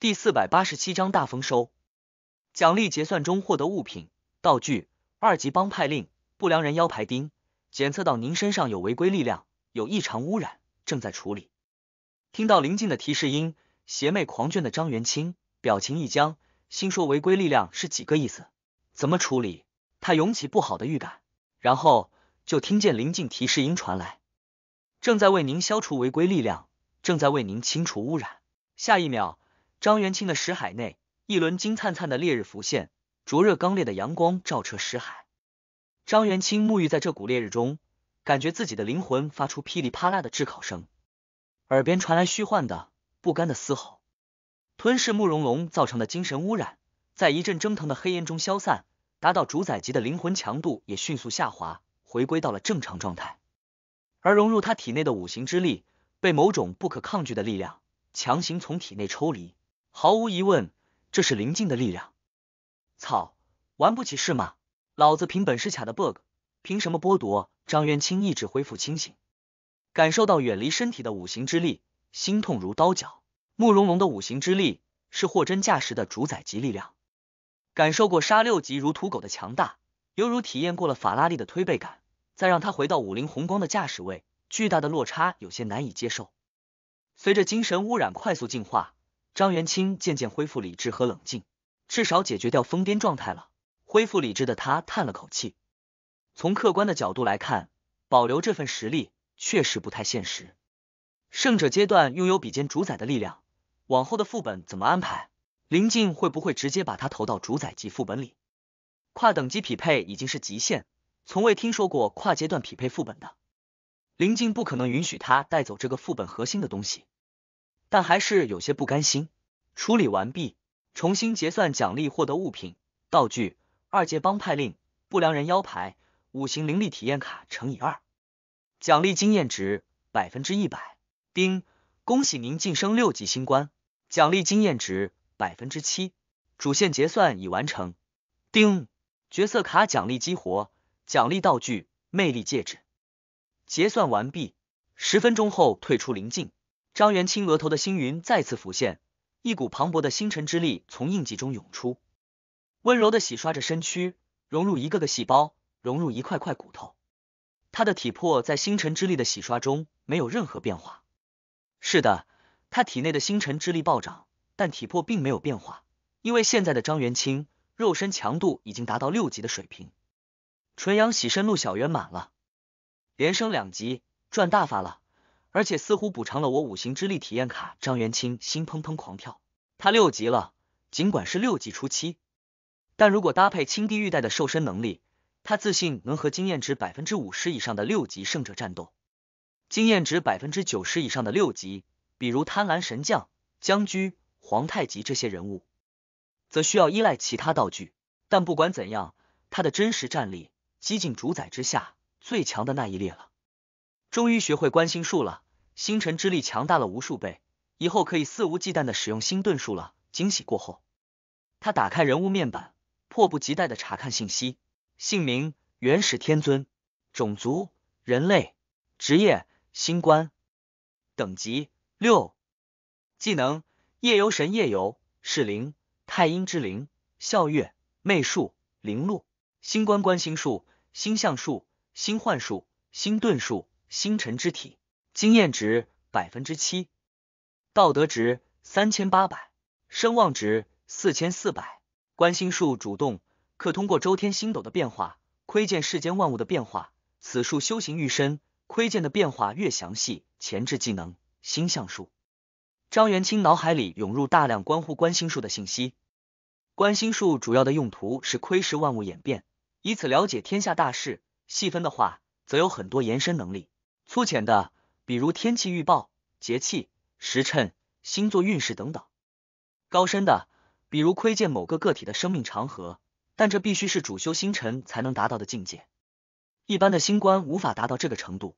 第四百八十七章大丰收。奖励结算中获得物品道具二级帮派令、不良人腰牌钉。检测到您身上有违规力量，有异常污染，正在处理。听到临近的提示音，邪魅狂卷的张元清表情一僵，心说违规力量是几个意思？怎么处理？他涌起不好的预感，然后就听见临近提示音传来：“正在为您消除违规力量，正在为您清除污染。”下一秒。张元清的识海内，一轮金灿灿的烈日浮现，灼热刚烈的阳光照彻识海。张元清沐浴在这股烈日中，感觉自己的灵魂发出噼里啪啦的炙烤声，耳边传来虚幻的不甘的嘶吼。吞噬慕容龙造成的精神污染，在一阵蒸腾的黑烟中消散，达到主宰级的灵魂强度也迅速下滑，回归到了正常状态。而融入他体内的五行之力，被某种不可抗拒的力量强行从体内抽离。毫无疑问，这是灵境的力量。操，玩不起是吗？老子凭本事卡的 bug，凭什么剥夺张元清意志恢复清醒？感受到远离身体的五行之力，心痛如刀绞。慕容龙的五行之力是货真价实的主宰级力量，感受过杀六级如土狗的强大，犹如体验过了法拉利的推背感。再让他回到五菱宏光的驾驶位，巨大的落差有些难以接受。随着精神污染快速进化。张元清渐渐恢复理智和冷静，至少解决掉疯癫状态了。恢复理智的他叹了口气，从客观的角度来看，保留这份实力确实不太现实。胜者阶段拥有比肩主宰的力量，往后的副本怎么安排？林静会不会直接把他投到主宰级副本里？跨等级匹配已经是极限，从未听说过跨阶段匹配副本的。林静不可能允许他带走这个副本核心的东西。但还是有些不甘心。处理完毕，重新结算奖励，获得物品道具、二阶帮派令、不良人腰牌、五行灵力体验卡乘以二，奖励经验值百分之一百。丁，恭喜您晋升六级新官，奖励经验值百分之七。主线结算已完成。丁，角色卡奖励激活，奖励道具魅力戒指。结算完毕，十分钟后退出灵境。张元清额头的星云再次浮现，一股磅礴的星辰之力从印记中涌出，温柔的洗刷着身躯，融入一个个细胞，融入一块块骨头。他的体魄在星辰之力的洗刷中没有任何变化。是的，他体内的星辰之力暴涨，但体魄并没有变化。因为现在的张元清肉身强度已经达到六级的水平，纯阳洗身路小圆满了，连升两级，赚大发了。而且似乎补偿了我五行之力体验卡，张元清心砰砰狂跳。他六级了，尽管是六级初期，但如果搭配青帝玉带的瘦身能力，他自信能和经验值百分之五十以上的六级圣者战斗。经验值百分之九十以上的六级，比如贪婪神将、将军、皇太极这些人物，则需要依赖其他道具。但不管怎样，他的真实战力，接近主宰之下最强的那一列了。终于学会观星术了，星辰之力强大了无数倍，以后可以肆无忌惮的使用星遁术了。惊喜过后，他打开人物面板，迫不及待的查看信息：姓名元始天尊，种族人类，职业星官，等级六，技能夜游神夜游，是灵太阴之灵，笑月媚术灵露，星官观星术，星象术，星幻术，星遁术。星辰之体，经验值百分之七，道德值三千八百，声望值四千四百。观星术主动可通过周天星斗的变化，窥见世间万物的变化。此术修行愈深，窥见的变化越详细。前置技能：星象术。张元清脑海里涌入大量关乎观星术的信息。观星术主要的用途是窥视万物演变，以此了解天下大事。细分的话，则有很多延伸能力。粗浅的，比如天气预报、节气、时辰、星座运势等等；高深的，比如窥见某个个体的生命长河，但这必须是主修星辰才能达到的境界，一般的星官无法达到这个程度。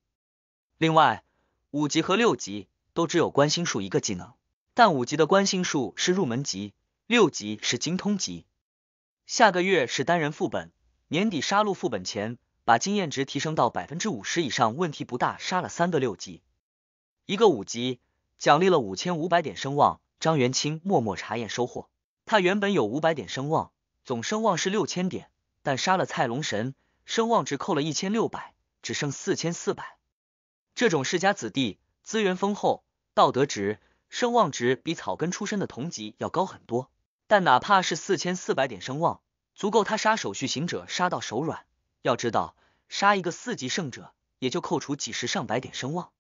另外，五级和六级都只有观星术一个技能，但五级的观星术是入门级，六级是精通级。下个月是单人副本，年底杀戮副本前。把经验值提升到百分之五十以上，问题不大。杀了三个六级，一个五级，奖励了五千五百点声望。张元清默默查验收获，他原本有五百点声望，总声望是六千点，但杀了蔡龙神，声望值扣了一千六百，只剩四千四百。这种世家子弟资源丰厚，道德值、声望值比草根出身的同级要高很多。但哪怕是四千四百点声望，足够他杀手续行者杀到手软。要知道，杀一个四级圣者也就扣除几十上百点声望。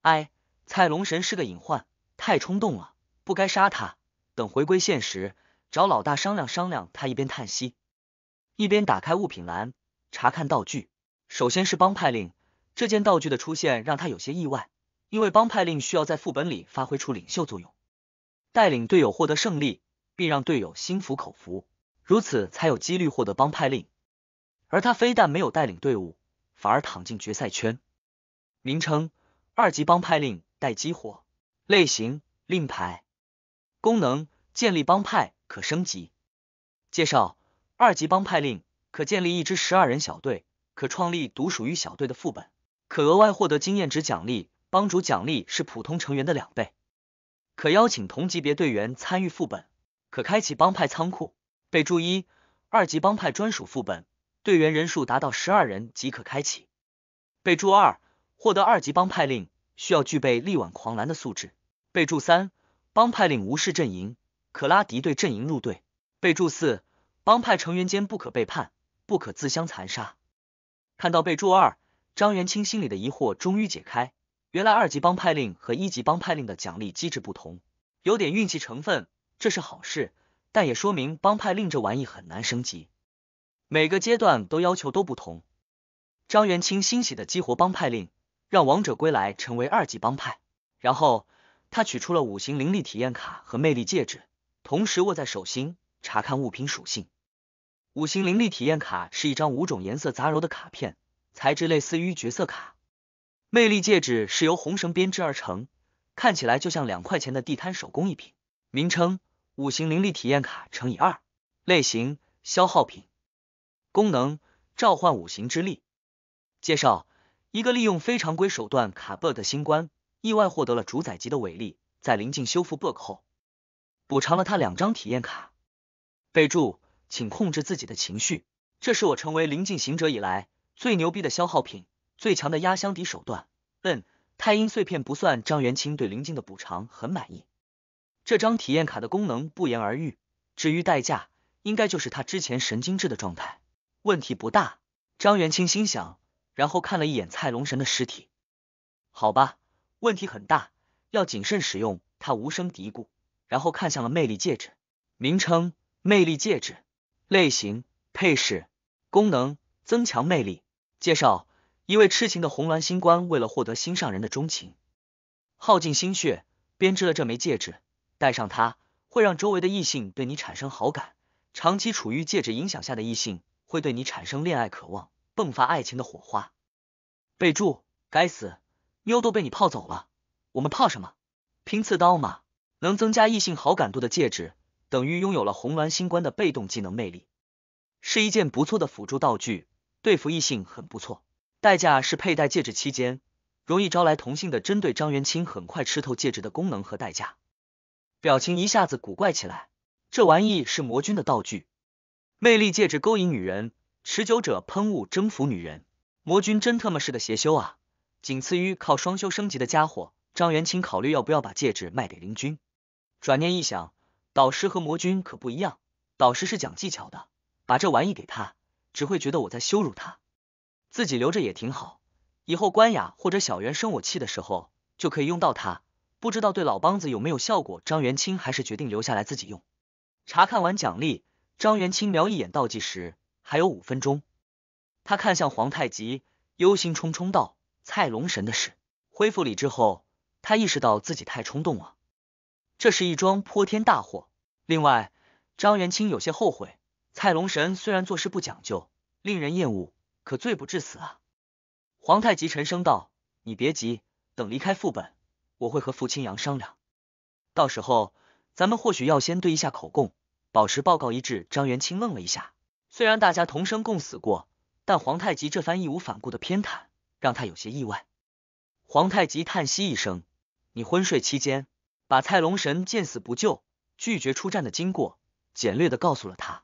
哎，蔡龙神是个隐患，太冲动了，不该杀他。等回归现实，找老大商量商量。他一边叹息，一边打开物品栏查看道具。首先是帮派令，这件道具的出现让他有些意外，因为帮派令需要在副本里发挥出领袖作用，带领队友获得胜利，并让队友心服口服，如此才有几率获得帮派令。而他非但没有带领队伍，反而躺进决赛圈。名称：二级帮派令待激活，类型：令牌，功能：建立帮派可升级。介绍：二级帮派令可建立一支十二人小队，可创立独属于小队的副本，可额外获得经验值奖励，帮主奖励是普通成员的两倍，可邀请同级别队员参与副本，可开启帮派仓库。备注一：二级帮派专属副本。队员人数达到十二人即可开启。备注二：获得二级帮派令需要具备力挽狂澜的素质。备注三：帮派令无视阵营，可拉敌对阵营入队。备注四：帮派成员间不可背叛，不可自相残杀。看到备注二，张元清心里的疑惑终于解开。原来二级帮派令和一级帮派令的奖励机制不同，有点运气成分，这是好事，但也说明帮派令这玩意很难升级。每个阶段都要求都不同。张元清欣喜的激活帮派令，让王者归来成为二级帮派。然后他取出了五行灵力体验卡和魅力戒指，同时握在手心查看物品属性。五行灵力体验卡是一张五种颜色杂糅的卡片，材质类似于角色卡。魅力戒指是由红绳编织而成，看起来就像两块钱的地摊手工艺品。名称：五行灵力体验卡乘以二，类型：消耗品。功能：召唤五行之力。介绍：一个利用非常规手段卡 bug 的新官，意外获得了主宰级的伟力。在临近修复 bug 后，补偿了他两张体验卡。备注：请控制自己的情绪。这是我成为临近行者以来最牛逼的消耗品，最强的压箱底手段。嗯，太阴碎片不算。张元清对临近的补偿很满意。这张体验卡的功能不言而喻，至于代价，应该就是他之前神经质的状态。问题不大，张元清心想，然后看了一眼蔡龙神的尸体。好吧，问题很大，要谨慎使用。他无声嘀咕，然后看向了魅力戒指。名称：魅力戒指。类型：配饰。功能：增强魅力。介绍：一位痴情的红鸾星官为了获得心上人的钟情，耗尽心血编织了这枚戒指。戴上它会让周围的异性对你产生好感，长期处于戒指影响下的异性。会对你产生恋爱渴望，迸发爱情的火花。备注：该死，妞都被你泡走了，我们泡什么？拼刺刀吗？能增加异性好感度的戒指，等于拥有了红鸾星官的被动技能魅力，是一件不错的辅助道具，对付异性很不错。代价是佩戴戒指期间容易招来同性的针对。张元清很快吃透戒指的功能和代价，表情一下子古怪起来。这玩意是魔君的道具。魅力戒指勾引女人，持久者喷雾征服女人。魔君真特么是个邪修啊！仅次于靠双修升级的家伙。张元清考虑要不要把戒指卖给林君。转念一想，导师和魔君可不一样，导师是讲技巧的，把这玩意给他，只会觉得我在羞辱他。自己留着也挺好，以后关雅或者小圆生我气的时候就可以用到它。不知道对老梆子有没有效果，张元清还是决定留下来自己用。查看完奖励。张元清瞄一眼倒计时，还有五分钟。他看向皇太极，忧心忡忡道：“蔡龙神的事恢复理智后，他意识到自己太冲动了，这是一桩泼天大祸。另外，张元清有些后悔，蔡龙神虽然做事不讲究，令人厌恶，可罪不至死啊。”皇太极沉声道：“你别急，等离开副本，我会和傅青阳商量。到时候，咱们或许要先对一下口供。”保持报告一致。张元清愣了一下，虽然大家同生共死过，但皇太极这番义无反顾的偏袒让他有些意外。皇太极叹息一声：“你昏睡期间，把蔡龙神见死不救、拒绝出战的经过，简略的告诉了他。”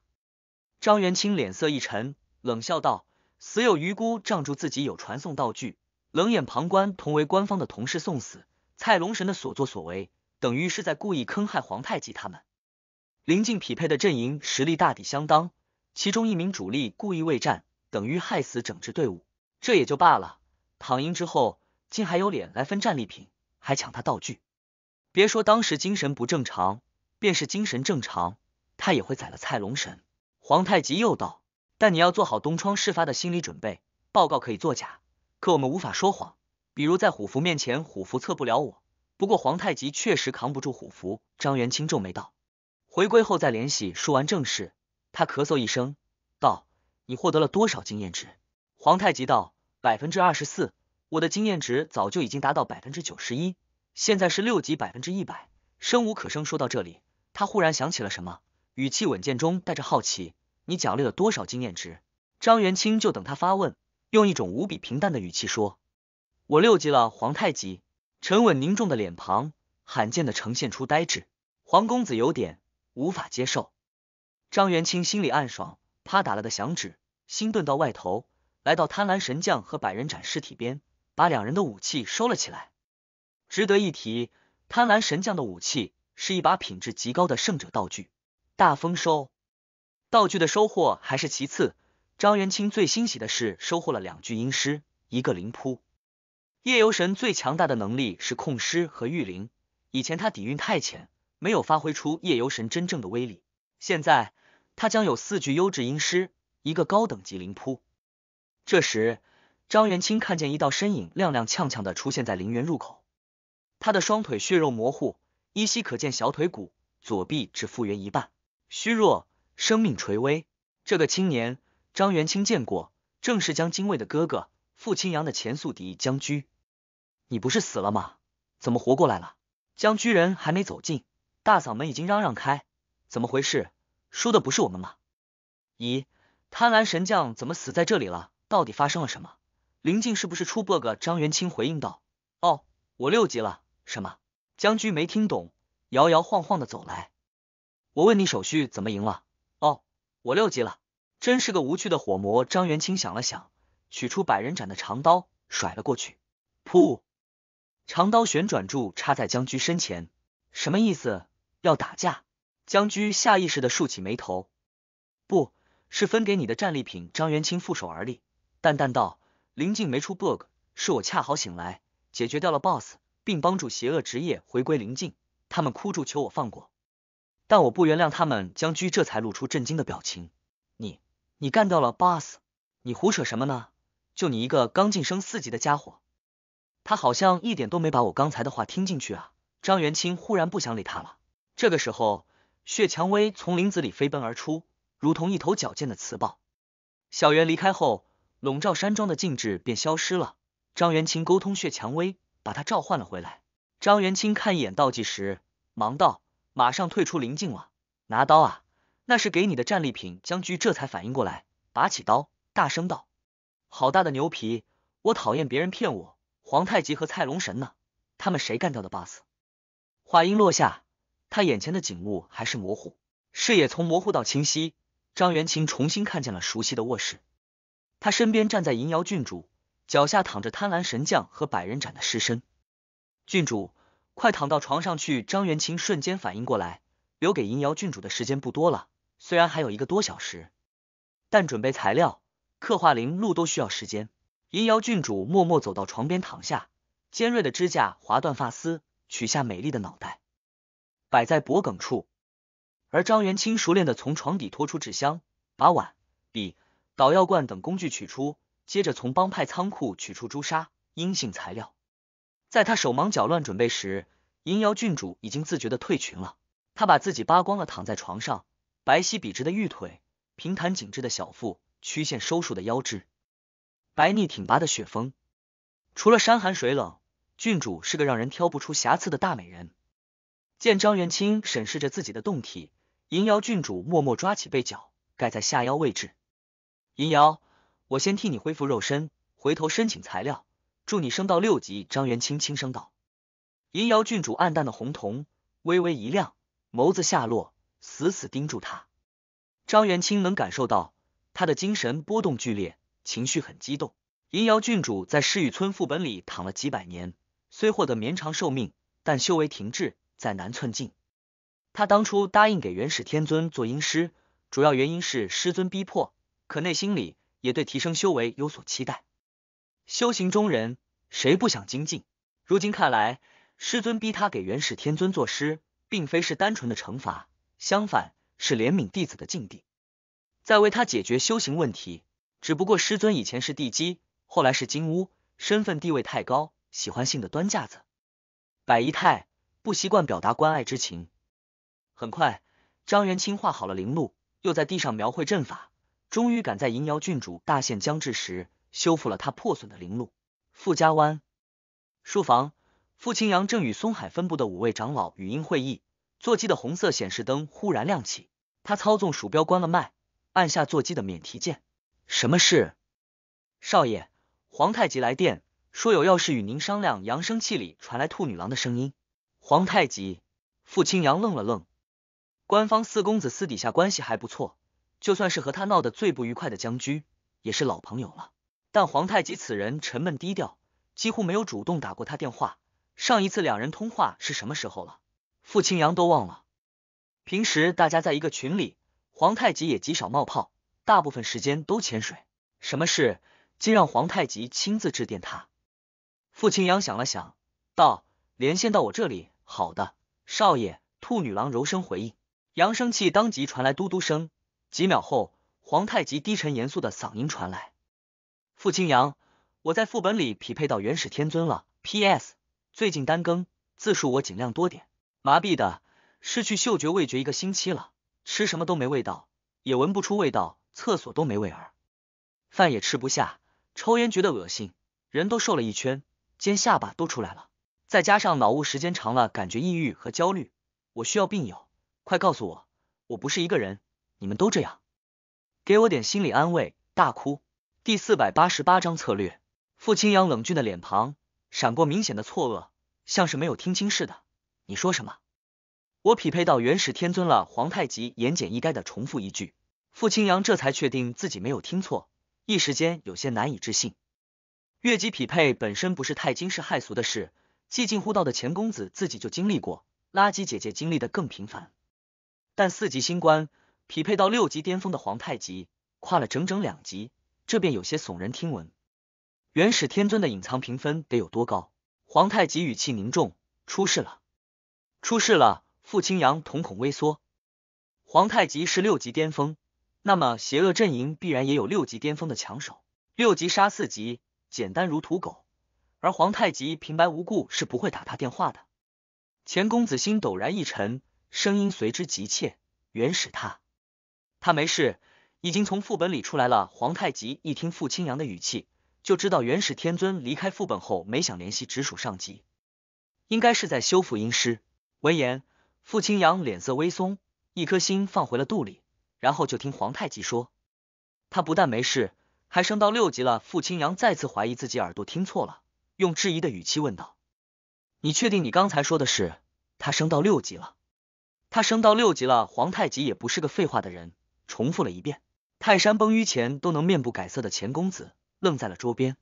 张元清脸色一沉，冷笑道：“死有余辜，仗住自己有传送道具，冷眼旁观同为官方的同事送死。蔡龙神的所作所为，等于是在故意坑害皇太极他们。”临近匹配的阵营实力大抵相当，其中一名主力故意未战，等于害死整支队伍。这也就罢了，躺赢之后竟还有脸来分战利品，还抢他道具。别说当时精神不正常，便是精神正常，他也会宰了蔡龙神。皇太极又道：“但你要做好东窗事发的心理准备，报告可以作假，可我们无法说谎。比如在虎符面前，虎符测不了我。不过皇太极确实扛不住虎符。”张元清皱眉道。回归后再联系。说完正事，他咳嗽一声，道：“你获得了多少经验值？”皇太极道：“百分之二十四。我的经验值早就已经达到百分之九十一，现在是六级百分之一百，生无可生。”说到这里，他忽然想起了什么，语气稳健中带着好奇：“你奖励了多少经验值？”张元清就等他发问，用一种无比平淡的语气说：“我六级了。”皇太极沉稳凝重的脸庞，罕见的呈现出呆滞。黄公子有点。无法接受，张元清心里暗爽，啪打了个响指，心遁到外头，来到贪婪神将和百人斩尸体边，把两人的武器收了起来。值得一提，贪婪神将的武器是一把品质极高的圣者道具，大丰收。道具的收获还是其次，张元清最欣喜的是收获了两具阴尸，一个灵扑。夜游神最强大的能力是控尸和御灵，以前他底蕴太浅。没有发挥出夜游神真正的威力。现在他将有四具优质阴尸，一个高等级灵扑。这时，张元清看见一道身影踉踉跄跄的出现在陵园入口，他的双腿血肉模糊，依稀可见小腿骨，左臂只复原一半，虚弱，生命垂危。这个青年张元清见过，正是江精卫的哥哥，傅青阳的前宿敌江居。你不是死了吗？怎么活过来了？江居人还没走近。大嗓门已经嚷嚷开，怎么回事？输的不是我们吗？咦，贪婪神将怎么死在这里了？到底发生了什么？林静是不是出 bug？张元清回应道：“哦，我六级了。”什么？江居没听懂，摇摇晃晃的走来。我问你，手续怎么赢了？哦，我六级了，真是个无趣的火魔。张元清想了想，取出百人斩的长刀，甩了过去。噗，长刀旋转住，插在江居身前。什么意思？要打架，江居下意识的竖起眉头，不是分给你的战利品。张元清负手而立，淡淡道：“林静没出 bug，是我恰好醒来，解决掉了 boss，并帮助邪恶职业回归灵静。他们哭住求我放过，但我不原谅他们。”江居这才露出震惊的表情：“你，你干掉了 boss？你胡扯什么呢？就你一个刚晋升四级的家伙，他好像一点都没把我刚才的话听进去啊！”张元清忽然不想理他了。这个时候，血蔷薇从林子里飞奔而出，如同一头矫健的雌豹。小袁离开后，笼罩山庄的禁制便消失了。张元清沟通血蔷薇，把他召唤了回来。张元清看一眼倒计时，忙道：“马上退出灵境了，拿刀啊！那是给你的战利品。”江居这才反应过来，拔起刀，大声道：“好大的牛皮！我讨厌别人骗我。皇太极和蔡龙神呢？他们谁干掉的 boss？” 话音落下。他眼前的景物还是模糊，视野从模糊到清晰。张元清重新看见了熟悉的卧室，他身边站在银瑶郡主，脚下躺着贪婪神将和百人斩的尸身。郡主，快躺到床上去！张元清瞬间反应过来，留给银瑶郡主的时间不多了。虽然还有一个多小时，但准备材料、刻画灵路都需要时间。银瑶郡主默默走到床边躺下，尖锐的指甲划断发丝，取下美丽的脑袋。摆在脖梗处，而张元清熟练的从床底拖出纸箱，把碗、笔、捣药罐等工具取出，接着从帮派仓库取出朱砂、阴性材料。在他手忙脚乱准备时，银瑶郡主已经自觉的退群了。他把自己扒光了，躺在床上，白皙笔直的玉腿，平坦紧致的小腹，曲线收束的腰肢，白腻挺拔的雪峰，除了山寒水冷，郡主是个让人挑不出瑕疵的大美人。见张元清审视着自己的胴体，银瑶郡主默默抓起被角盖在下腰位置。银瑶，我先替你恢复肉身，回头申请材料，助你升到六级。张元清轻声道。银瑶郡主暗淡的红瞳微微一亮，眸子下落，死死盯住他。张元清能感受到他的精神波动剧烈，情绪很激动。银瑶郡主在诗雨村副本里躺了几百年，虽获得绵长寿命，但修为停滞。再难寸进。他当初答应给元始天尊做阴师，主要原因是师尊逼迫，可内心里也对提升修为有所期待。修行中人谁不想精进？如今看来，师尊逼他给元始天尊作诗，并非是单纯的惩罚，相反是怜悯弟子的境地，在为他解决修行问题。只不过师尊以前是地基，后来是金屋，身份地位太高，喜欢性的端架子。百姨太。不习惯表达关爱之情。很快，张元清画好了灵路，又在地上描绘阵法，终于赶在银瑶郡主大限将至时修复了他破损的灵路。傅家湾书房，傅清扬正与松海分部的五位长老语音会议，座机的红色显示灯忽然亮起，他操纵鼠标关了麦，按下座机的免提键：“什么事？”“少爷，皇太极来电，说有要事与您商量。”扬声器里传来兔女郎的声音。皇太极，傅清扬愣了愣。官方四公子私底下关系还不错，就算是和他闹得最不愉快的江居，也是老朋友了。但皇太极此人沉闷低调，几乎没有主动打过他电话。上一次两人通话是什么时候了？傅清扬都忘了。平时大家在一个群里，皇太极也极少冒泡，大部分时间都潜水。什么事竟让皇太极亲自致电他？傅清扬想了想，道。连线到我这里，好的，少爷。兔女郎柔声回应，扬声器当即传来嘟嘟声。几秒后，皇太极低沉严肃的嗓音传来：“傅青阳，我在副本里匹配到元始天尊了。P.S. 最近单更字数我尽量多点。麻痹的，失去嗅觉味觉一个星期了，吃什么都没味道，也闻不出味道，厕所都没味儿，饭也吃不下，抽烟觉得恶心，人都瘦了一圈，尖下巴都出来了。”再加上脑雾，时间长了感觉抑郁和焦虑。我需要病友，快告诉我，我不是一个人，你们都这样，给我点心理安慰。大哭。第四百八十八章策略。傅清扬冷峻的脸庞闪过明显的错愕，像是没有听清似的。你说什么？我匹配到元始天尊了。皇太极言简意赅的重复一句，傅清扬这才确定自己没有听错，一时间有些难以置信。越级匹配本身不是太惊世骇俗的事。寂静乎道的钱公子自己就经历过，垃圾姐姐经历的更频繁。但四级新官匹配到六级巅峰的皇太极，跨了整整两级，这便有些耸人听闻。元始天尊的隐藏评分得有多高？皇太极语气凝重：“出事了，出事了！”傅青阳瞳孔微缩。皇太极是六级巅峰，那么邪恶阵营必然也有六级巅峰的强手。六级杀四级，简单如土狗。而皇太极平白无故是不会打他电话的。钱公子心陡然一沉，声音随之急切。元始他，他没事，已经从副本里出来了。皇太极一听傅青阳的语气，就知道元始天尊离开副本后没想联系直属上级，应该是在修复阴师。闻言，傅青阳脸色微松，一颗心放回了肚里，然后就听皇太极说，他不但没事，还升到六级了。傅青阳再次怀疑自己耳朵听错了。用质疑的语气问道：“你确定你刚才说的是他升到六级了？他升到六级了。”皇太极也不是个废话的人，重复了一遍。泰山崩于前都能面不改色的钱公子愣在了桌边。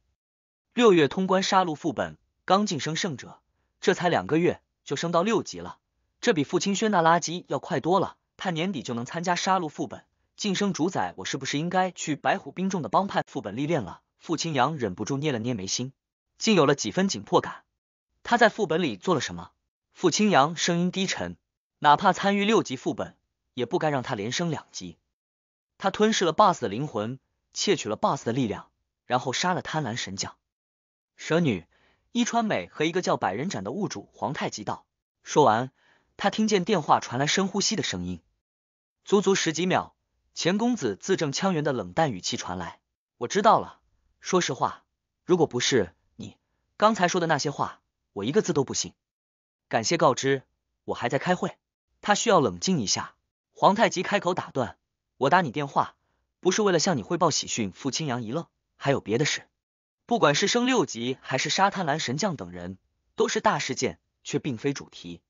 六月通关杀戮副本，刚晋升圣者，这才两个月就升到六级了，这比傅清轩那垃圾要快多了。他年底就能参加杀戮副本，晋升主宰，我是不是应该去白虎兵众的帮派副本历练了？傅清扬忍不住捏了捏眉心。竟有了几分紧迫感。他在副本里做了什么？傅清扬声音低沉，哪怕参与六级副本，也不该让他连升两级。他吞噬了 boss 的灵魂，窃取了 boss 的力量，然后杀了贪婪神将蛇女伊川美和一个叫百人斩的物主皇太极。道说完，他听见电话传来深呼吸的声音，足足十几秒。钱公子字正腔圆的冷淡语气传来：“我知道了。说实话，如果不是……”刚才说的那些话，我一个字都不信。感谢告知，我还在开会，他需要冷静一下。皇太极开口打断：“我打你电话，不是为了向你汇报喜讯。”傅清阳一愣，还有别的事？不管是升六级，还是沙滩蓝神将等人，都是大事件，却并非主题。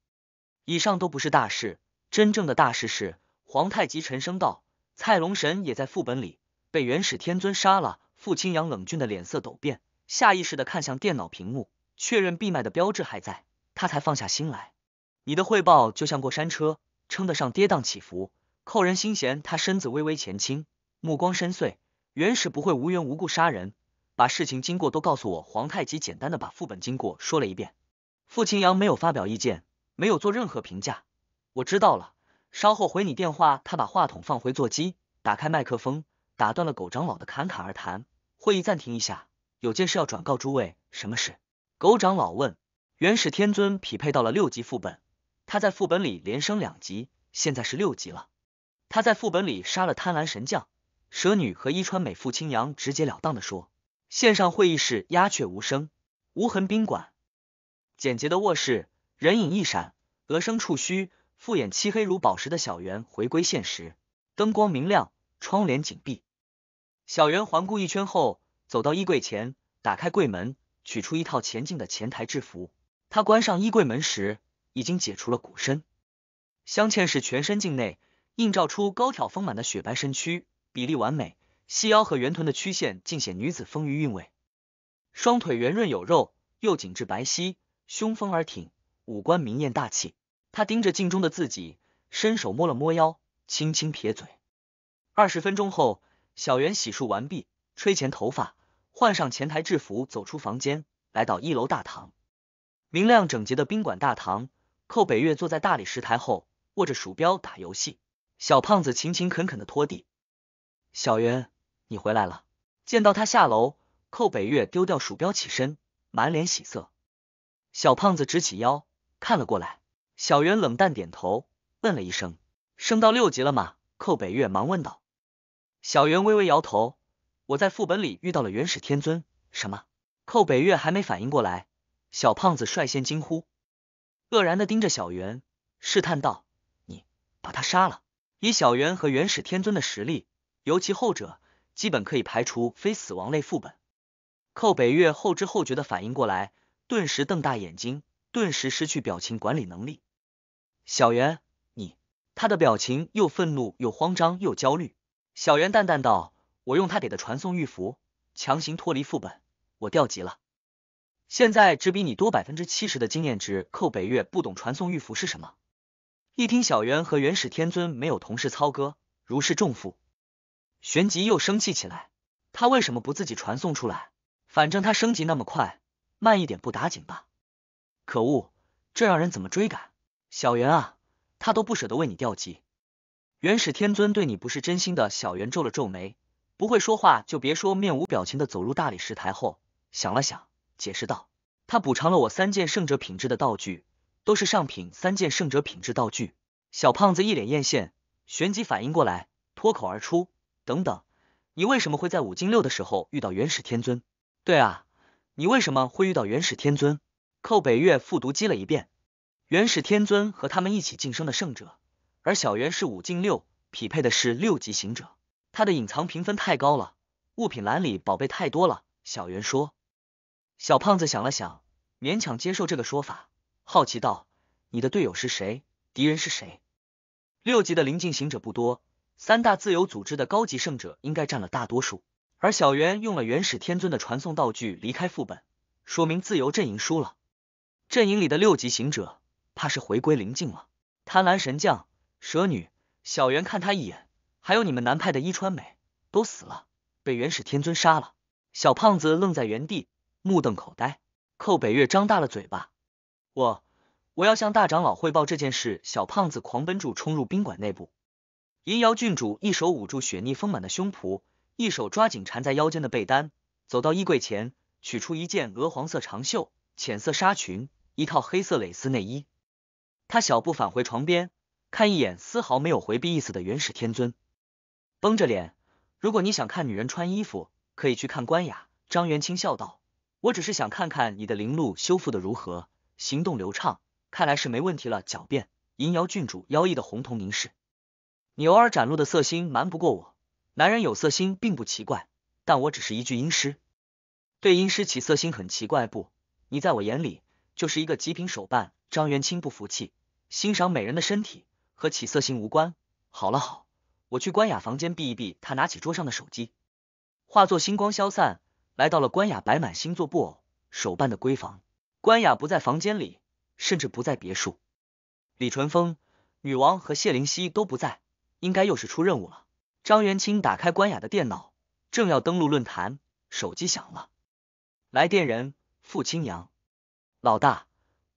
以上都不是大事，真正的大事是……皇太极沉声道：“蔡龙神也在副本里被元始天尊杀了。”傅清阳冷峻的脸色陡变。下意识地看向电脑屏幕，确认闭麦的标志还在，他才放下心来。你的汇报就像过山车，称得上跌宕起伏，扣人心弦。他身子微微前倾，目光深邃。原始不会无缘无故杀人，把事情经过都告诉我。皇太极简单的把副本经过说了一遍。傅清扬没有发表意见，没有做任何评价。我知道了，稍后回你电话。他把话筒放回座机，打开麦克风，打断了狗长老的侃侃而谈。会议暂停一下。有件事要转告诸位，什么事？狗长老问。元始天尊匹配到了六级副本，他在副本里连升两级，现在是六级了。他在副本里杀了贪婪神将、蛇女和伊川美富清扬，直截了当的说。线上会议室鸦雀无声。无痕宾馆，简洁的卧室，人影一闪，额声触须，复眼漆黑如宝石的小圆回归现实，灯光明亮，窗帘紧闭。小圆环顾一圈后。走到衣柜前，打开柜门，取出一套前进的前台制服。他关上衣柜门时，已经解除了鼓身，镶嵌式全身镜内映照出高挑丰满的雪白身躯，比例完美，细腰和圆臀的曲线尽显女子风腴韵味。双腿圆润有肉，又紧致白皙，胸丰而挺，五官明艳大气。他盯着镜中的自己，伸手摸了摸腰，轻轻撇嘴。二十分钟后，小袁洗漱完毕，吹前头发。换上前台制服，走出房间，来到一楼大堂。明亮整洁的宾馆大堂，寇北月坐在大理石台后，握着鼠标打游戏。小胖子勤勤恳恳的拖地。小袁，你回来了。见到他下楼，寇北月丢掉鼠标起身，满脸喜色。小胖子直起腰，看了过来。小袁冷淡点头，问了一声。升到六级了吗？寇北月忙问道。小袁微微摇头。我在副本里遇到了元始天尊，什么？寇北岳还没反应过来，小胖子率先惊呼，愕然的盯着小袁，试探道：“你把他杀了。”以小袁和元始天尊的实力，尤其后者，基本可以排除非死亡类副本。寇北岳后知后觉的反应过来，顿时瞪大眼睛，顿时失去表情管理能力。小袁，你，他的表情又愤怒又慌张又焦虑。小袁淡淡道。我用他给的传送玉符强行脱离副本，我掉级了。现在只比你多百分之七十的经验值。扣北月不懂传送玉符是什么？一听小圆和元始天尊没有同时操戈，如释重负，旋即又生气起来。他为什么不自己传送出来？反正他升级那么快，慢一点不打紧吧？可恶，这让人怎么追赶？小圆啊，他都不舍得为你掉级。元始天尊对你不是真心的。小圆皱了皱眉。不会说话就别说，面无表情的走入大理石台后，想了想，解释道：“他补偿了我三件圣者品质的道具，都是上品三件圣者品质道具。”小胖子一脸艳羡，旋即反应过来，脱口而出：“等等，你为什么会在五进六的时候遇到元始天尊？”“对啊，你为什么会遇到元始天尊？”寇北岳复读机了一遍：“元始天尊和他们一起晋升的圣者，而小袁是五进六，匹配的是六级行者。”他的隐藏评分太高了，物品栏里宝贝太多了。小袁说，小胖子想了想，勉强接受这个说法，好奇道：“你的队友是谁？敌人是谁？”六级的临近行者不多，三大自由组织的高级圣者应该占了大多数。而小袁用了原始天尊的传送道具离开副本，说明自由阵营输了。阵营里的六级行者怕是回归临近了。贪婪神将、蛇女，小袁看他一眼。还有你们南派的伊川美都死了，被元始天尊杀了。小胖子愣在原地，目瞪口呆。寇北月张大了嘴巴：“我我要向大长老汇报这件事！”小胖子狂奔住，冲入宾馆内部。银瑶郡主一手捂住雪腻丰满的胸脯，一手抓紧缠在腰间的被单，走到衣柜前，取出一件鹅黄色长袖、浅色纱裙、一套黑色蕾丝内衣。他小步返回床边，看一眼丝毫没有回避意思的元始天尊。绷着脸，如果你想看女人穿衣服，可以去看官雅。张元清笑道：“我只是想看看你的灵路修复的如何，行动流畅，看来是没问题了。”狡辩，银瑶郡主妖异的红瞳凝视你，偶尔展露的色心瞒不过我。男人有色心并不奇怪，但我只是一具阴尸，对阴尸起色心很奇怪不？你在我眼里就是一个极品手办。张元清不服气，欣赏美人的身体和起色心无关。好了，好。我去关雅房间避一避。他拿起桌上的手机，化作星光消散，来到了关雅摆满星座布偶、手办的闺房。关雅不在房间里，甚至不在别墅。李淳风、女王和谢灵溪都不在，应该又是出任务了。张元清打开关雅的电脑，正要登录论坛，手机响了。来电人：傅清扬。老大，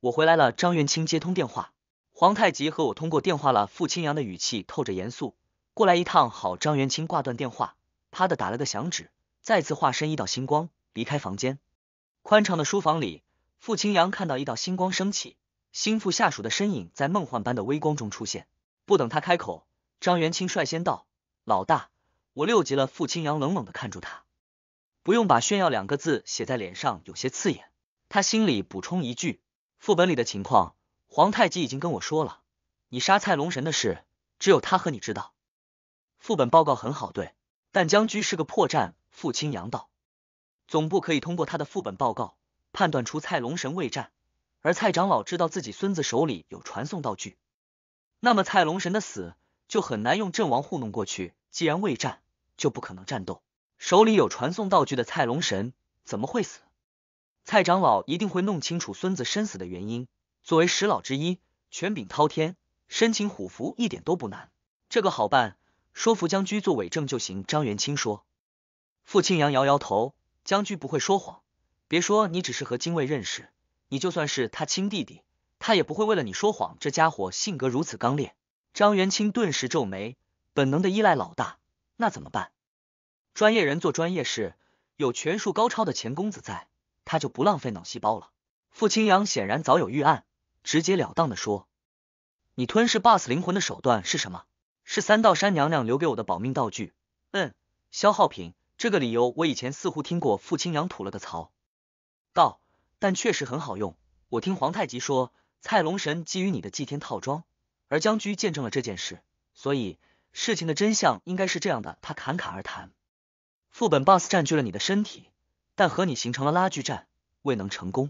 我回来了。张元清接通电话，皇太极和我通过电话了。傅清扬的语气透着严肃。过来一趟好，张元清挂断电话，啪的打了个响指，再次化身一道星光离开房间。宽敞的书房里，傅青阳看到一道星光升起，心腹下属的身影在梦幻般的微光中出现。不等他开口，张元清率先道：“老大，我六级了。”傅青阳冷冷的看住他，不用把炫耀两个字写在脸上，有些刺眼。他心里补充一句：“副本里的情况，皇太极已经跟我说了。你杀蔡龙神的事，只有他和你知道。”副本报告很好，对，但僵居是个破绽。傅青阳道：“总部可以通过他的副本报告判断出蔡龙神未战，而蔡长老知道自己孙子手里有传送道具，那么蔡龙神的死就很难用阵亡糊弄过去。既然未战，就不可能战斗。手里有传送道具的蔡龙神怎么会死？蔡长老一定会弄清楚孙子身死的原因。作为十老之一，权柄滔天，申请虎符一点都不难。这个好办。”说服江居做伪证就行。张元清说，傅青阳摇摇头，江居不会说谎。别说你只是和精卫认识，你就算是他亲弟弟，他也不会为了你说谎。这家伙性格如此刚烈。张元清顿时皱眉，本能的依赖老大，那怎么办？专业人做专业事，有拳术高超的钱公子在，他就不浪费脑细胞了。傅清扬显然早有预案，直截了当的说，你吞噬 boss 灵魂的手段是什么？是三道山娘娘留给我的保命道具，嗯，消耗品。这个理由我以前似乎听过。傅青阳吐了个槽，道：“但确实很好用。”我听皇太极说，蔡龙神给予你的祭天套装，而江居见证了这件事，所以事情的真相应该是这样的。他侃侃而谈，副本 boss 占据了你的身体，但和你形成了拉锯战，未能成功。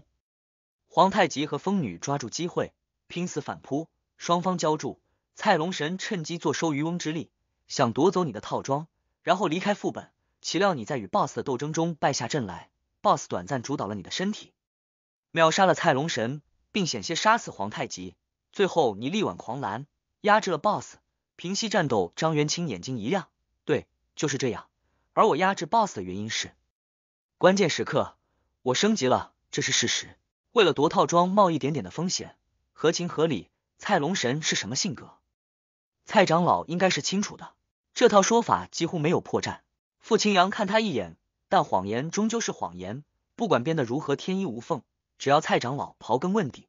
皇太极和风女抓住机会，拼死反扑，双方交住。蔡龙神趁机坐收渔翁之利，想夺走你的套装，然后离开副本。岂料你在与 boss 的斗争中败下阵来，boss 短暂主导了你的身体，秒杀了蔡龙神，并险些杀死皇太极。最后你力挽狂澜，压制了 boss，平息战斗。张元清眼睛一亮，对，就是这样。而我压制 boss 的原因是，关键时刻我升级了，这是事实。为了夺套装冒一点点的风险，合情合理。蔡龙神是什么性格？蔡长老应该是清楚的，这套说法几乎没有破绽。傅清扬看他一眼，但谎言终究是谎言，不管编得如何天衣无缝，只要蔡长老刨根问底、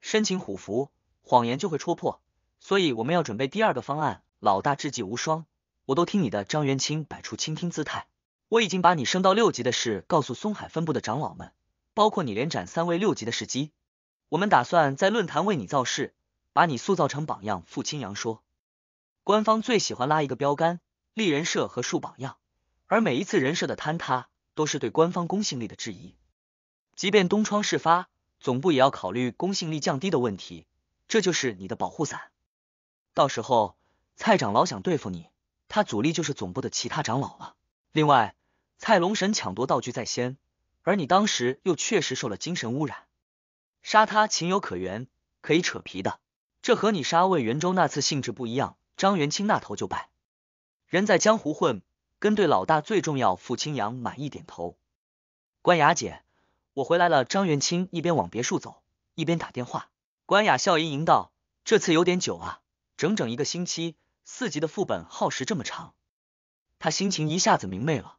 深情虎符，谎言就会戳破。所以我们要准备第二个方案。老大智计无双，我都听你的。张元清摆出倾听姿态。我已经把你升到六级的事告诉松海分部的长老们，包括你连斩三位六级的时机。我们打算在论坛为你造势，把你塑造成榜样。傅清扬说。官方最喜欢拉一个标杆，立人设和树榜样，而每一次人设的坍塌都是对官方公信力的质疑。即便东窗事发，总部也要考虑公信力降低的问题，这就是你的保护伞。到时候蔡长老想对付你，他阻力就是总部的其他长老了。另外，蔡龙神抢夺道具在先，而你当时又确实受了精神污染，杀他情有可原，可以扯皮的。这和你杀魏元州那次性质不一样。张元清那头就拜，人在江湖混，跟对老大最重要。傅清扬满意点头。关雅姐，我回来了。张元清一边往别墅走，一边打电话。关雅笑盈盈道：“这次有点久啊，整整一个星期，四级的副本耗时这么长。”他心情一下子明媚了。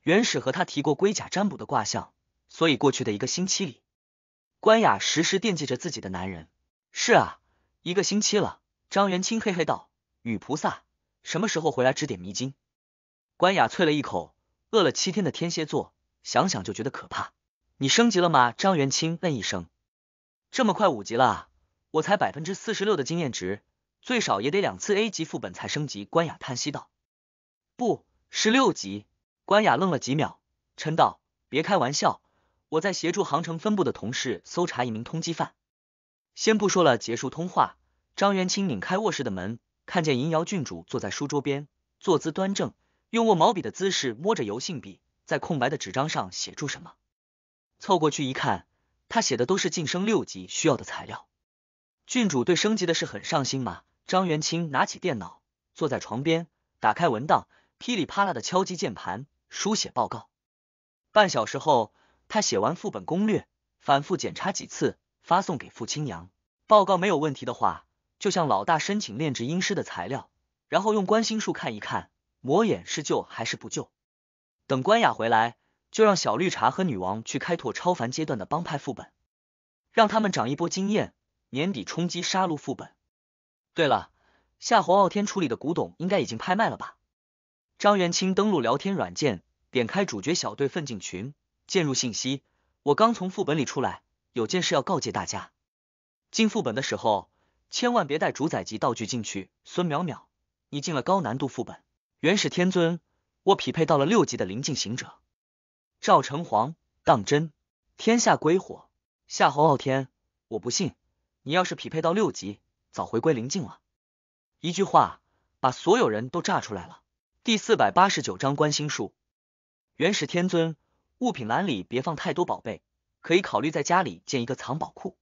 原始和他提过龟甲占卜的卦象，所以过去的一个星期里，关雅时时惦记着自己的男人。是啊，一个星期了。张元清嘿嘿道。女菩萨什么时候回来指点迷津？关雅啐了一口，饿了七天的天蝎座，想想就觉得可怕。你升级了吗？张元清问一声。这么快五级了？我才百分之四十六的经验值，最少也得两次 A 级副本才升级。关雅叹息道。不是六级。关雅愣了几秒，嗔道：“别开玩笑，我在协助杭城分部的同事搜查一名通缉犯。”先不说了，结束通话。张元清拧开卧室的门。看见银瑶郡主坐在书桌边，坐姿端正，用握毛笔的姿势摸着油性笔，在空白的纸张上写出什么。凑过去一看，他写的都是晋升六级需要的材料。郡主对升级的事很上心嘛。张元清拿起电脑，坐在床边，打开文档，噼里啪啦的敲击键盘，书写报告。半小时后，他写完副本攻略，反复检查几次，发送给傅青阳。报告没有问题的话。就向老大申请炼制阴尸的材料，然后用观心术看一看魔眼是救还是不救。等关雅回来，就让小绿茶和女王去开拓超凡阶段的帮派副本，让他们涨一波经验，年底冲击杀戮副本。对了，夏侯傲天处理的古董应该已经拍卖了吧？张元清登录聊天软件，点开主角小队奋进群，进入信息：“我刚从副本里出来，有件事要告诫大家，进副本的时候。”千万别带主宰级道具进去。孙淼淼，你进了高难度副本。元始天尊，我匹配到了六级的灵境行者。赵成皇，当真？天下鬼火。夏侯傲天，我不信。你要是匹配到六级，早回归灵境了。一句话把所有人都炸出来了。第四百八十九章关心术。元始天尊，物品栏里别放太多宝贝，可以考虑在家里建一个藏宝库。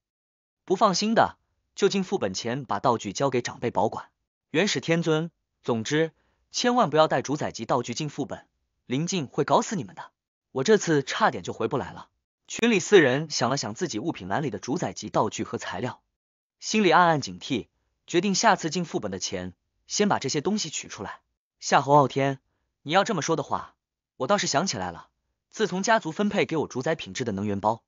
不放心的。就进副本前把道具交给长辈保管，元始天尊。总之，千万不要带主宰级道具进副本，林静会搞死你们的。我这次差点就回不来了。群里四人想了想自己物品栏里的主宰级道具和材料，心里暗暗警惕，决定下次进副本的钱先把这些东西取出来。夏侯傲天，你要这么说的话，我倒是想起来了。自从家族分配给我主宰品质的能源包，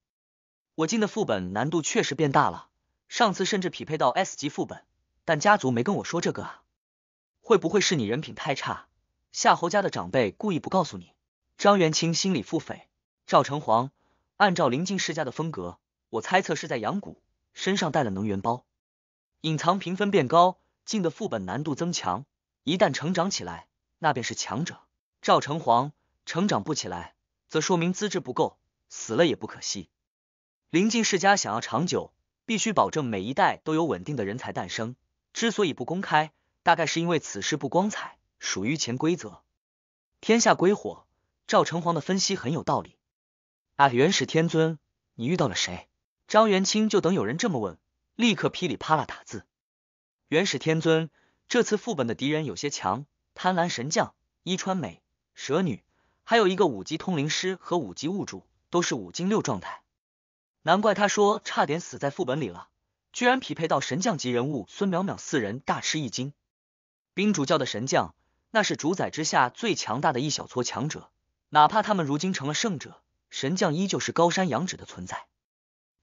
我进的副本难度确实变大了。上次甚至匹配到 S 级副本，但家族没跟我说这个啊，会不会是你人品太差？夏侯家的长辈故意不告诉你？张元清心里腹诽。赵成皇，按照灵境世家的风格，我猜测是在养蛊，身上带了能源包，隐藏评分变高，进的副本难度增强。一旦成长起来，那便是强者。赵成皇成长不起来，则说明资质不够，死了也不可惜。灵境世家想要长久。必须保证每一代都有稳定的人才诞生。之所以不公开，大概是因为此事不光彩，属于潜规则。天下归火，赵成皇的分析很有道理。啊，元始天尊，你遇到了谁？张元清就等有人这么问，立刻噼里啪啦打字。元始天尊，这次副本的敌人有些强，贪婪神将、伊川美、蛇女，还有一个五级通灵师和五级物主，都是五金六状态。难怪他说差点死在副本里了，居然匹配到神将级人物孙淼淼，四人大吃一惊。冰主教的神将，那是主宰之下最强大的一小撮强者，哪怕他们如今成了圣者，神将依旧是高山仰止的存在，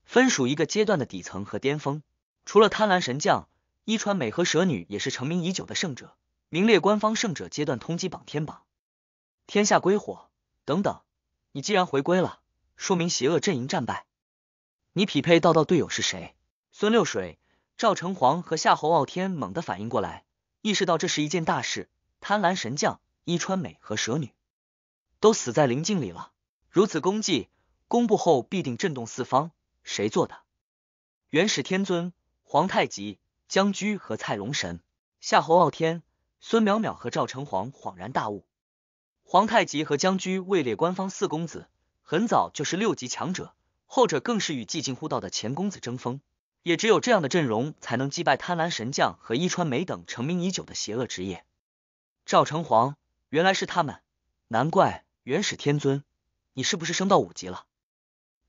分属一个阶段的底层和巅峰。除了贪婪神将伊川美和蛇女，也是成名已久的圣者，名列官方圣者阶段通缉榜天榜。天下归火，等等，你既然回归了，说明邪恶阵营战败。你匹配到的队友是谁？孙六水、赵成皇和夏侯傲天猛地反应过来，意识到这是一件大事。贪婪神将伊川美和蛇女都死在灵境里了，如此功绩公布后必定震动四方。谁做的？元始天尊、皇太极、江居和蔡龙神、夏侯傲天、孙淼淼和赵成皇恍然大悟。皇太极和江居位列官方四公子，很早就是六级强者。后者更是与寂静呼道的钱公子争锋，也只有这样的阵容才能击败贪婪神将和伊川美等成名已久的邪恶职业。赵成皇原来是他们，难怪元始天尊，你是不是升到五级了？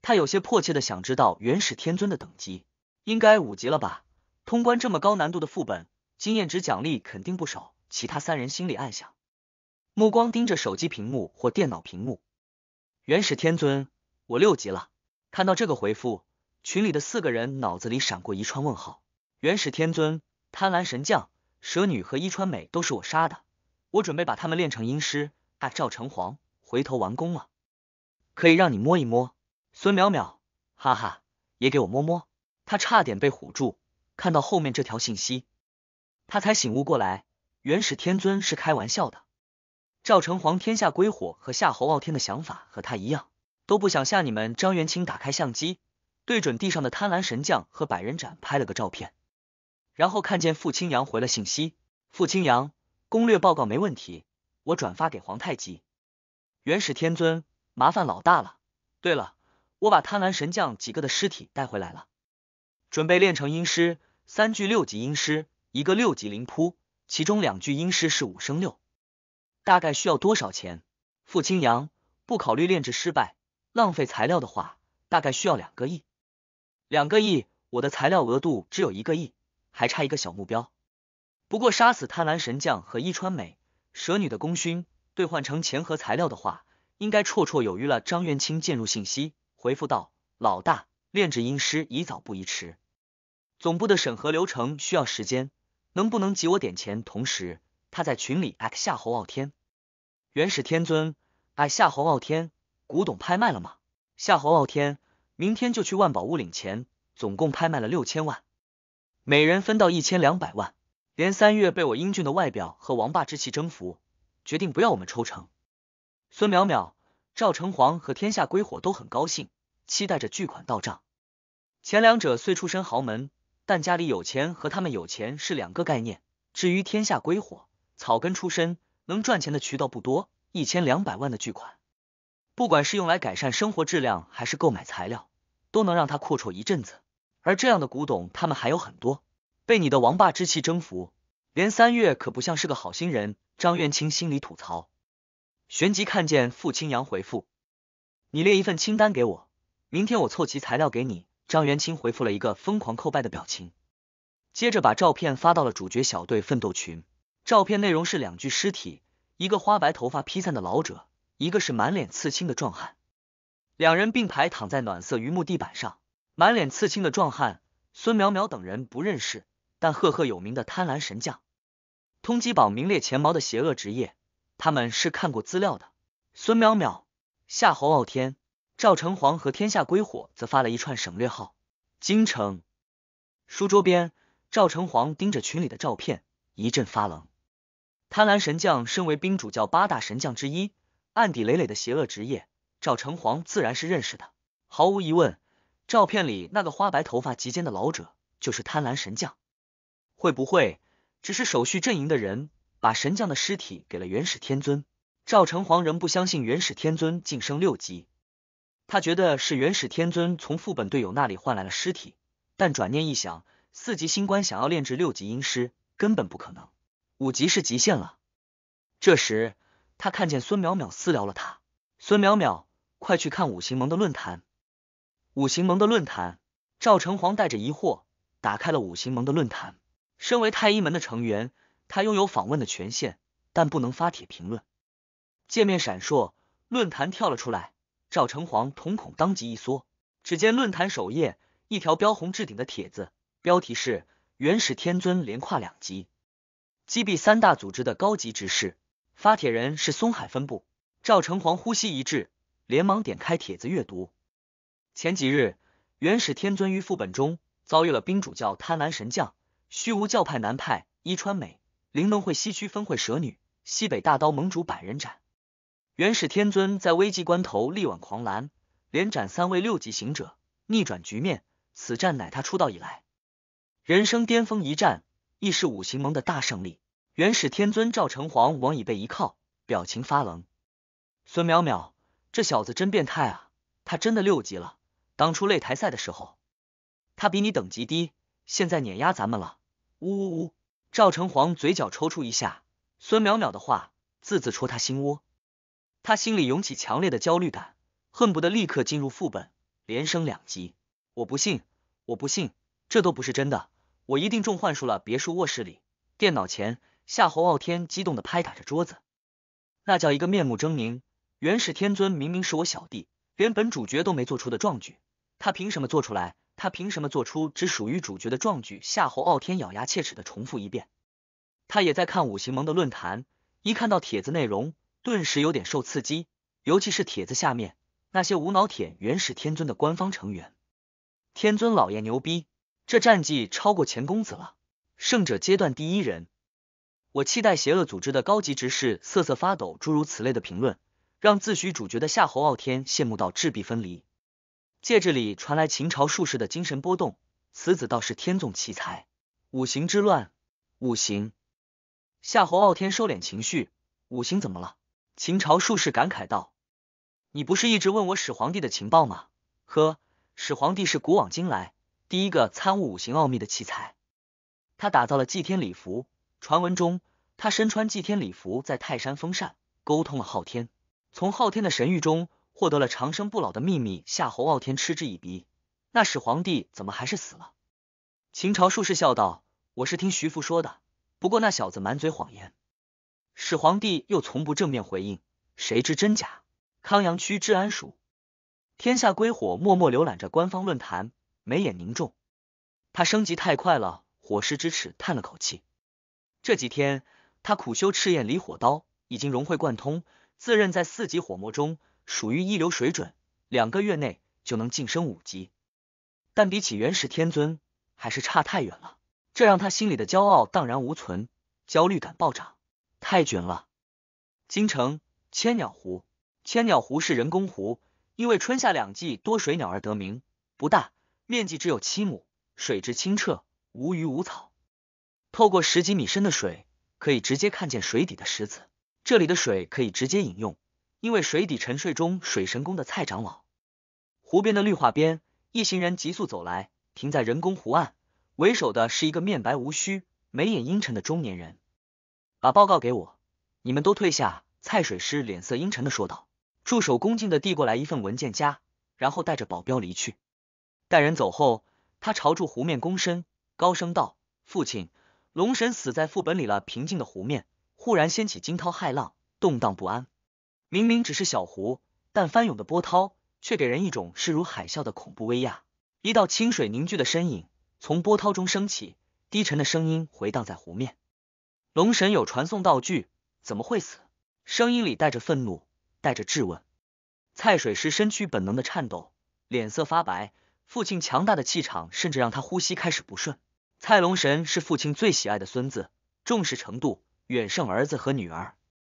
他有些迫切的想知道元始天尊的等级，应该五级了吧？通关这么高难度的副本，经验值奖励肯定不少。其他三人心里暗想，目光盯着手机屏幕或电脑屏幕。元始天尊，我六级了。看到这个回复，群里的四个人脑子里闪过一串问号。元始天尊、贪婪神将、蛇女和伊川美都是我杀的，我准备把他们炼成阴尸，啊，赵成皇，回头完工了，可以让你摸一摸。孙淼淼，哈哈，也给我摸摸。他差点被唬住，看到后面这条信息，他才醒悟过来，元始天尊是开玩笑的。赵成皇、天下归火和夏侯傲天的想法和他一样。都不想吓你们，张元清打开相机，对准地上的贪婪神将和百人斩拍了个照片，然后看见傅青阳回了信息。傅青阳，攻略报告没问题，我转发给皇太极、元始天尊，麻烦老大了。对了，我把贪婪神将几个的尸体带回来了，准备练成阴师，三具六级阴师，一个六级灵扑，其中两具阴师是五升六，大概需要多少钱？傅青阳，不考虑炼制失败。浪费材料的话，大概需要两个亿。两个亿，我的材料额度只有一个亿，还差一个小目标。不过杀死贪婪神将和伊川美蛇女的功勋，兑换成钱和材料的话，应该绰绰有余了。张元清进入信息回复道：“老大，炼制阴师宜早不宜迟，总部的审核流程需要时间，能不能给我点钱？”同时，他在群里艾夏侯傲天、元始天尊艾夏侯傲天。古董拍卖了吗？夏侯傲天，明天就去万宝屋领钱，总共拍卖了六千万，每人分到一千两百万。连三月被我英俊的外表和王霸之气征服，决定不要我们抽成。孙淼淼、赵成皇和天下归火都很高兴，期待着巨款到账。前两者虽出身豪门，但家里有钱和他们有钱是两个概念。至于天下归火，草根出身，能赚钱的渠道不多，一千两百万的巨款。不管是用来改善生活质量，还是购买材料，都能让他阔绰一阵子。而这样的古董，他们还有很多。被你的王霸之气征服，连三月可不像是个好心人。张元清心里吐槽，旋即看见傅青阳回复：“你列一份清单给我，明天我凑齐材料给你。”张元清回复了一个疯狂叩拜的表情，接着把照片发到了主角小队奋斗群。照片内容是两具尸体，一个花白头发披散的老者。一个是满脸刺青的壮汉，两人并排躺在暖色榆木地板上。满脸刺青的壮汉孙淼淼等人不认识，但赫赫有名的贪婪神将，通缉榜名列前茅的邪恶职业，他们是看过资料的。孙淼淼、夏侯傲天、赵成皇和天下归火则发了一串省略号。京城书桌边，赵成皇盯着群里的照片，一阵发冷。贪婪神将身为冰主教八大神将之一。暗底累累的邪恶职业，赵成皇自然是认识的。毫无疑问，照片里那个花白头发、及肩的老者就是贪婪神将。会不会只是手续阵营的人把神将的尸体给了元始天尊？赵成皇仍不相信元始天尊晋升六级，他觉得是元始天尊从副本队友那里换来了尸体。但转念一想，四级星官想要炼制六级阴尸，根本不可能，五级是极限了。这时。他看见孙淼淼私聊了他，孙淼淼，快去看五行盟的论坛。五行盟的论坛，赵成皇带着疑惑打开了五行盟的论坛。身为太医门的成员，他拥有访问的权限，但不能发帖评论。界面闪烁，论坛跳了出来。赵成皇瞳孔当即一缩，只见论坛首页一条标红置顶的帖子，标题是“元始天尊连跨两级，击毙三大组织的高级执事”。发帖人是松海分部，赵城隍呼吸一滞，连忙点开帖子阅读。前几日，元始天尊于副本中遭遇了冰主教贪婪神将、虚无教派南派伊川美、灵能会西区分会蛇女、西北大刀盟主百人斩。元始天尊在危急关头力挽狂澜，连斩三位六级行者，逆转局面。此战乃他出道以来人生巅峰一战，亦是五行盟的大胜利。元始天尊赵成皇往椅背一靠，表情发冷。孙淼淼，这小子真变态啊！他真的六级了。当初擂台赛的时候，他比你等级低，现在碾压咱们了。呜呜呜！赵成皇嘴角抽搐一下。孙淼淼的话字字戳他心窝，他心里涌起强烈的焦虑感，恨不得立刻进入副本，连升两级。我不信，我不信，这都不是真的，我一定中幻术了。别墅卧室里，电脑前。夏侯傲天激动的拍打着桌子，那叫一个面目狰狞。元始天尊明明是我小弟，连本主角都没做出的壮举，他凭什么做出来？他凭什么做出只属于主角的壮举？夏侯傲天咬牙切齿的重复一遍。他也在看五行盟的论坛，一看到帖子内容，顿时有点受刺激。尤其是帖子下面那些无脑舔元始天尊的官方成员，天尊老爷牛逼，这战绩超过钱公子了，胜者阶段第一人。我期待邪恶组织的高级执事瑟瑟发抖，诸如此类的评论，让自诩主角的夏侯傲天羡慕到质壁分离。戒指里传来秦朝术士的精神波动，此子倒是天纵奇才。五行之乱，五行。夏侯傲天收敛情绪，五行怎么了？秦朝术士感慨道：“你不是一直问我始皇帝的情报吗？呵，始皇帝是古往今来第一个参悟五行奥秘的奇才，他打造了祭天礼服。”传闻中，他身穿祭天礼服，在泰山封禅，沟通了昊天，从昊天的神域中获得了长生不老的秘密。夏侯傲天嗤之以鼻：“那始皇帝怎么还是死了？”秦朝术士笑道：“我是听徐福说的，不过那小子满嘴谎言。”始皇帝又从不正面回应，谁知真假？康阳区治安署，天下归火默默浏览着官方论坛，眉眼凝重。他升级太快了，火势之耻叹了口气。这几天，他苦修赤焰离火刀，已经融会贯通，自认在四级火魔中属于一流水准，两个月内就能晋升五级。但比起元始天尊，还是差太远了，这让他心里的骄傲荡然无存，焦虑感暴涨，太卷了。京城千鸟湖，千鸟湖是人工湖，因为春夏两季多水鸟而得名，不大，面积只有七亩，水质清澈，无鱼无草。透过十几米深的水，可以直接看见水底的石子。这里的水可以直接饮用，因为水底沉睡中水神宫的蔡长老。湖边的绿化边，一行人急速走来，停在人工湖岸。为首的是一个面白无须、眉眼阴沉的中年人。把报告给我，你们都退下。”蔡水师脸色阴沉的说道。助手恭敬的递过来一份文件夹，然后带着保镖离去。待人走后，他朝住湖面躬身，高声道：“父亲。”龙神死在副本里了。平静的湖面忽然掀起惊涛骇浪，动荡不安。明明只是小湖，但翻涌的波涛却给人一种势如海啸的恐怖威压。一道清水凝聚的身影从波涛中升起，低沉的声音回荡在湖面。龙神有传送道具，怎么会死？声音里带着愤怒，带着质问。蔡水师身躯本能的颤抖，脸色发白。父亲强大的气场甚至让他呼吸开始不顺。蔡龙神是父亲最喜爱的孙子，重视程度远胜儿子和女儿。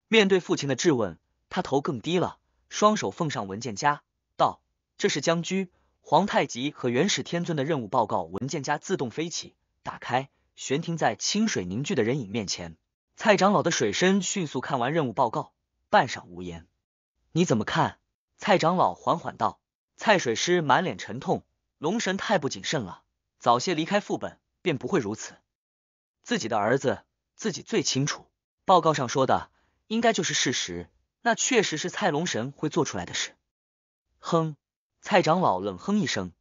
面对父亲的质问，他头更低了，双手奉上文件夹，道：“这是江居、皇太极和元始天尊的任务报告。”文件夹自动飞起，打开，悬停在清水凝聚的人影面前。蔡长老的水身迅速看完任务报告，半晌无言。你怎么看？蔡长老缓缓道。蔡水师满脸沉痛，龙神太不谨慎了，早些离开副本。便不会如此。自己的儿子，自己最清楚。报告上说的，应该就是事实。那确实是蔡龙神会做出来的事。哼！蔡长老冷哼一声，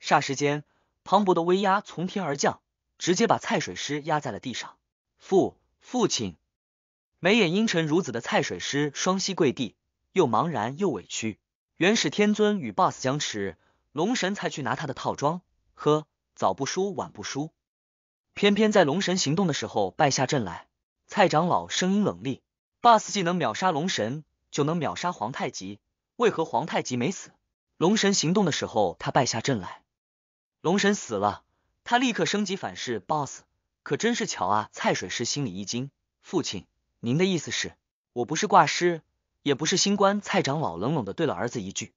霎时间，磅礴的威压从天而降，直接把蔡水师压在了地上。父，父亲！眉眼阴沉如子的蔡水师双膝跪地，又茫然又委屈。元始天尊与 boss 僵持，龙神才去拿他的套装。呵。早不输，晚不输，偏偏在龙神行动的时候败下阵来。蔡长老声音冷厉，boss 技能秒杀龙神，就能秒杀皇太极。为何皇太极没死？龙神行动的时候他败下阵来，龙神死了，他立刻升级反噬 boss，可真是巧啊！蔡水师心里一惊，父亲，您的意思是，我不是挂失，也不是新官。蔡长老冷冷的对了儿子一句，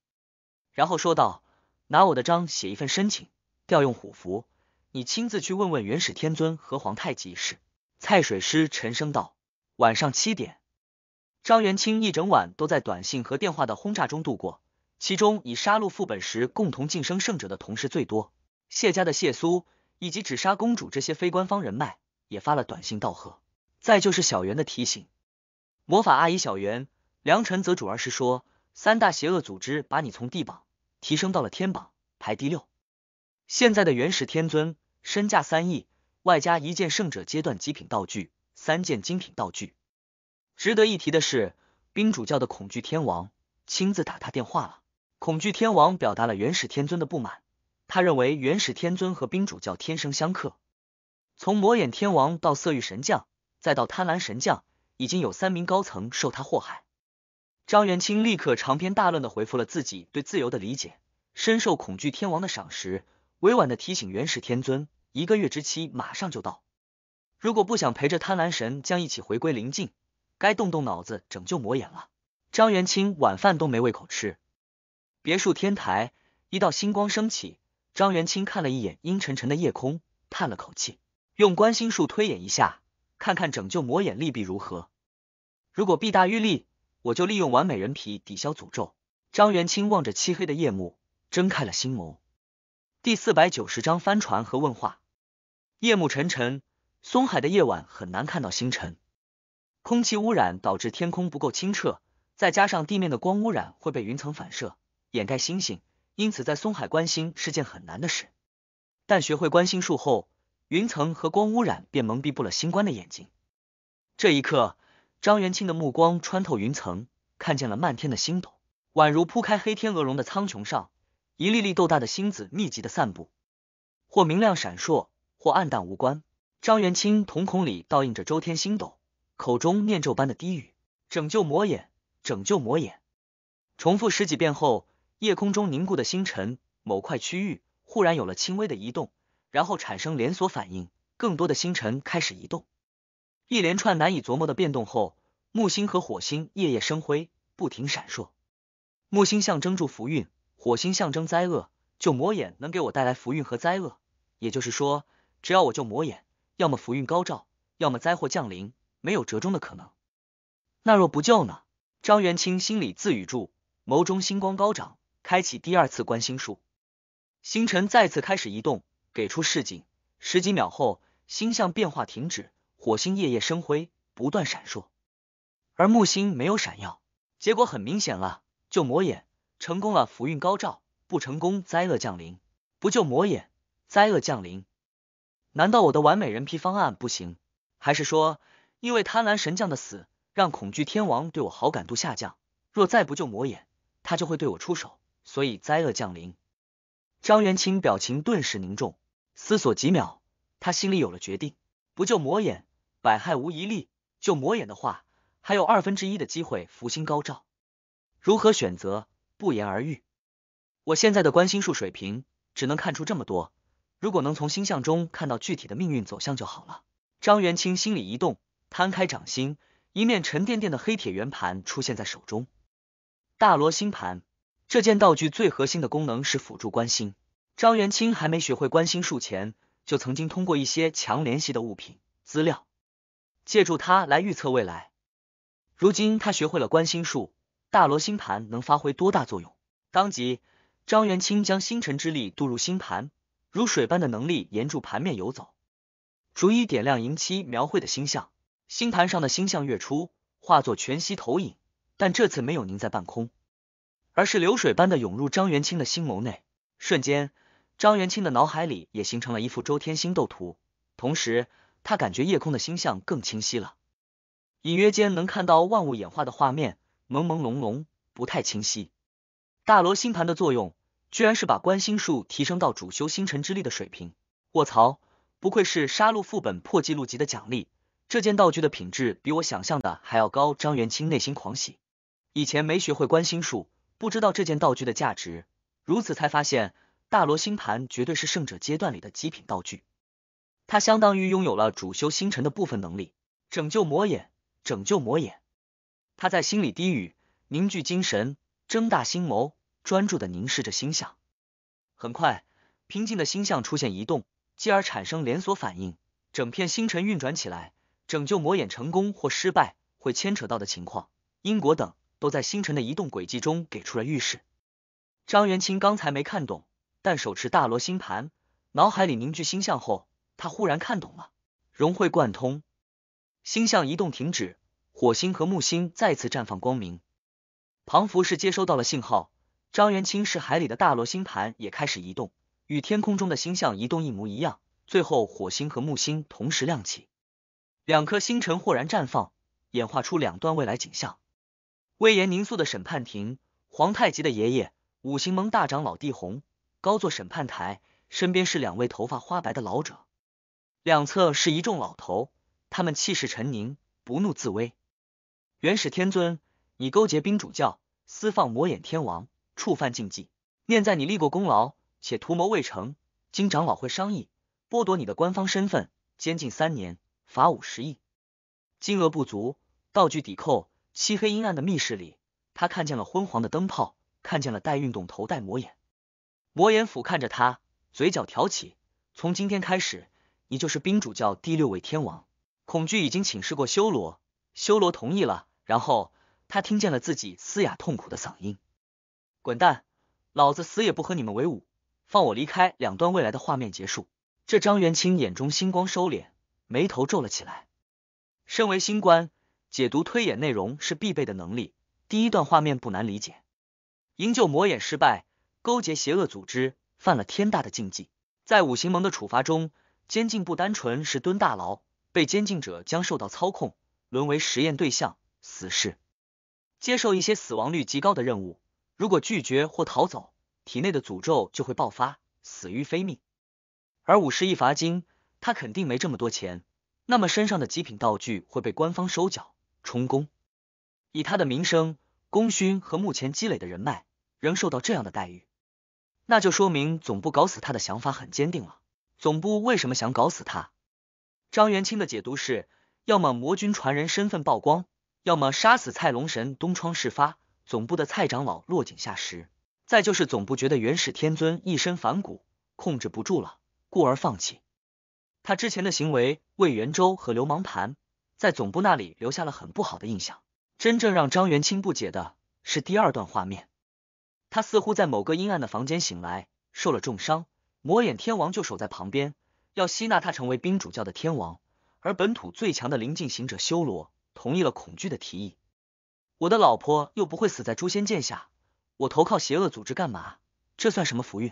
然后说道：“拿我的章写一份申请。”调用虎符，你亲自去问问元始天尊和皇太极一事。蔡水师沉声道：“晚上七点。”张元清一整晚都在短信和电话的轰炸中度过，其中以杀戮副本时共同晋升圣者的同事最多。谢家的谢苏以及只杀公主这些非官方人脉也发了短信道贺。再就是小袁的提醒，魔法阿姨小袁，梁辰则主儿是说，三大邪恶组织把你从地榜提升到了天榜，排第六。现在的元始天尊身价三亿，外加一件圣者阶段极品道具，三件精品道具。值得一提的是，冰主教的恐惧天王亲自打他电话了。恐惧天王表达了元始天尊的不满，他认为元始天尊和冰主教天生相克。从魔眼天王到色欲神将，再到贪婪神将，已经有三名高层受他祸害。张元清立刻长篇大论的回复了自己对自由的理解，深受恐惧天王的赏识。委婉的提醒元始天尊，一个月之期马上就到，如果不想陪着贪婪神将一起回归灵境，该动动脑子拯救魔眼了。张元清晚饭都没胃口吃。别墅天台，一道星光升起，张元清看了一眼阴沉沉的夜空，叹了口气，用观心术推演一下，看看拯救魔眼利弊如何。如果弊大于利，我就利用完美人皮抵消诅咒。张元清望着漆黑的夜幕，睁开了心眸。第四百九十章帆船和问话。夜幕沉沉，松海的夜晚很难看到星辰。空气污染导致天空不够清澈，再加上地面的光污染会被云层反射，掩盖星星，因此在松海观星是件很难的事。但学会观星术后，云层和光污染便蒙蔽不了星官的眼睛。这一刻，张元清的目光穿透云层，看见了漫天的星斗，宛如铺开黑天鹅绒的苍穹上。一粒粒豆大的星子密集的散布，或明亮闪烁，或暗淡无关。张元清瞳孔里倒映着周天星斗，口中念咒般的低语：“拯救魔眼，拯救魔眼。”重复十几遍后，夜空中凝固的星辰，某块区域忽然有了轻微的移动，然后产生连锁反应，更多的星辰开始移动。一连串难以琢磨的变动后，木星和火星夜夜生辉，不停闪烁。木星象征住福运。火星象征灾厄，救魔眼能给我带来福运和灾厄，也就是说，只要我救魔眼，要么福运高照，要么灾祸降临，没有折中的可能。那若不救呢？张元清心里自语住，眸中星光高涨，开启第二次观星术，星辰再次开始移动，给出示警。十几秒后，星象变化停止，火星夜夜生辉，不断闪烁，而木星没有闪耀。结果很明显了，救魔眼。成功了，福运高照；不成功，灾厄降临。不救魔眼，灾厄降临。难道我的完美人皮方案不行？还是说，因为贪婪神将的死，让恐惧天王对我好感度下降？若再不救魔眼，他就会对我出手。所以灾厄降临。张元清表情顿时凝重，思索几秒，他心里有了决定：不救魔眼，百害无一利；救魔眼的话，还有二分之一的机会福星高照。如何选择？不言而喻，我现在的观星术水平只能看出这么多。如果能从星象中看到具体的命运走向就好了。张元清心里一动，摊开掌心，一面沉甸甸的黑铁圆盘出现在手中——大罗星盘。这件道具最核心的功能是辅助观星。张元清还没学会观星术前，就曾经通过一些强联系的物品、资料，借助它来预测未来。如今他学会了观星术。大罗星盘能发挥多大作用？当即，张元清将星辰之力渡入星盘，如水般的能力沿住盘面游走，逐一点亮银漆描绘的星象。星盘上的星象跃出，化作全息投影，但这次没有凝在半空，而是流水般的涌入张元清的心眸内。瞬间，张元清的脑海里也形成了一幅周天星斗图，同时他感觉夜空的星象更清晰了，隐约间能看到万物演化的画面。朦朦胧胧，不太清晰。大罗星盘的作用，居然是把观星术提升到主修星辰之力的水平。卧槽！不愧是杀戮副本破纪录级的奖励，这件道具的品质比我想象的还要高。张元清内心狂喜，以前没学会观星术，不知道这件道具的价值，如此才发现，大罗星盘绝对是圣者阶段里的极品道具。它相当于拥有了主修星辰的部分能力。拯救魔眼，拯救魔眼！他在心里低语，凝聚精神，睁大星眸，专注的凝视着星象。很快，平静的星象出现移动，继而产生连锁反应，整片星辰运转起来。拯救魔眼成功或失败，会牵扯到的情况、因果等，都在星辰的移动轨迹中给出了预示。张元清刚才没看懂，但手持大罗星盘，脑海里凝聚星象后，他忽然看懂了，融会贯通。星象移动停止。火星和木星再次绽放光明，庞福是接收到了信号。张元清是海里的大罗星盘也开始移动，与天空中的星象移动一模一样。最后，火星和木星同时亮起，两颗星辰豁然绽放，演化出两段未来景象。威严凝肃的审判庭，皇太极的爷爷，五行盟大长老帝鸿高坐审判台，身边是两位头发花白的老者，两侧是一众老头，他们气势沉凝，不怒自威。元始天尊，你勾结冰主教，私放魔眼天王，触犯禁忌。念在你立过功劳，且图谋未成，经长老会商议，剥夺你的官方身份，监禁三年，罚五十亿。金额不足，道具抵扣。漆黑阴暗的密室里，他看见了昏黄的灯泡，看见了戴运动头戴魔眼，魔眼俯瞰着他，嘴角挑起。从今天开始，你就是冰主教第六位天王。恐惧已经请示过修罗。修罗同意了，然后他听见了自己嘶哑痛苦的嗓音：“滚蛋，老子死也不和你们为伍，放我离开。”两段未来的画面结束。这张元清眼中星光收敛，眉头皱了起来。身为星官，解读推演内容是必备的能力。第一段画面不难理解，营救魔眼失败，勾结邪恶组织，犯了天大的禁忌，在五行盟的处罚中，监禁不单纯是蹲大牢，被监禁者将受到操控。沦为实验对象，死士接受一些死亡率极高的任务，如果拒绝或逃走，体内的诅咒就会爆发，死于非命。而五十亿罚金，他肯定没这么多钱，那么身上的极品道具会被官方收缴，充公。以他的名声、功勋和目前积累的人脉，仍受到这样的待遇，那就说明总部搞死他的想法很坚定了。总部为什么想搞死他？张元清的解读是。要么魔君传人身份曝光，要么杀死蔡龙神，东窗事发，总部的蔡长老落井下石。再就是总部觉得元始天尊一身反骨，控制不住了，故而放弃。他之前的行为为元州和流氓盘在总部那里留下了很不好的印象。真正让张元清不解的是第二段画面，他似乎在某个阴暗的房间醒来，受了重伤，魔眼天王就守在旁边，要吸纳他成为冰主教的天王。而本土最强的灵境行者修罗同意了恐惧的提议。我的老婆又不会死在诛仙剑下，我投靠邪恶组织干嘛？这算什么福运？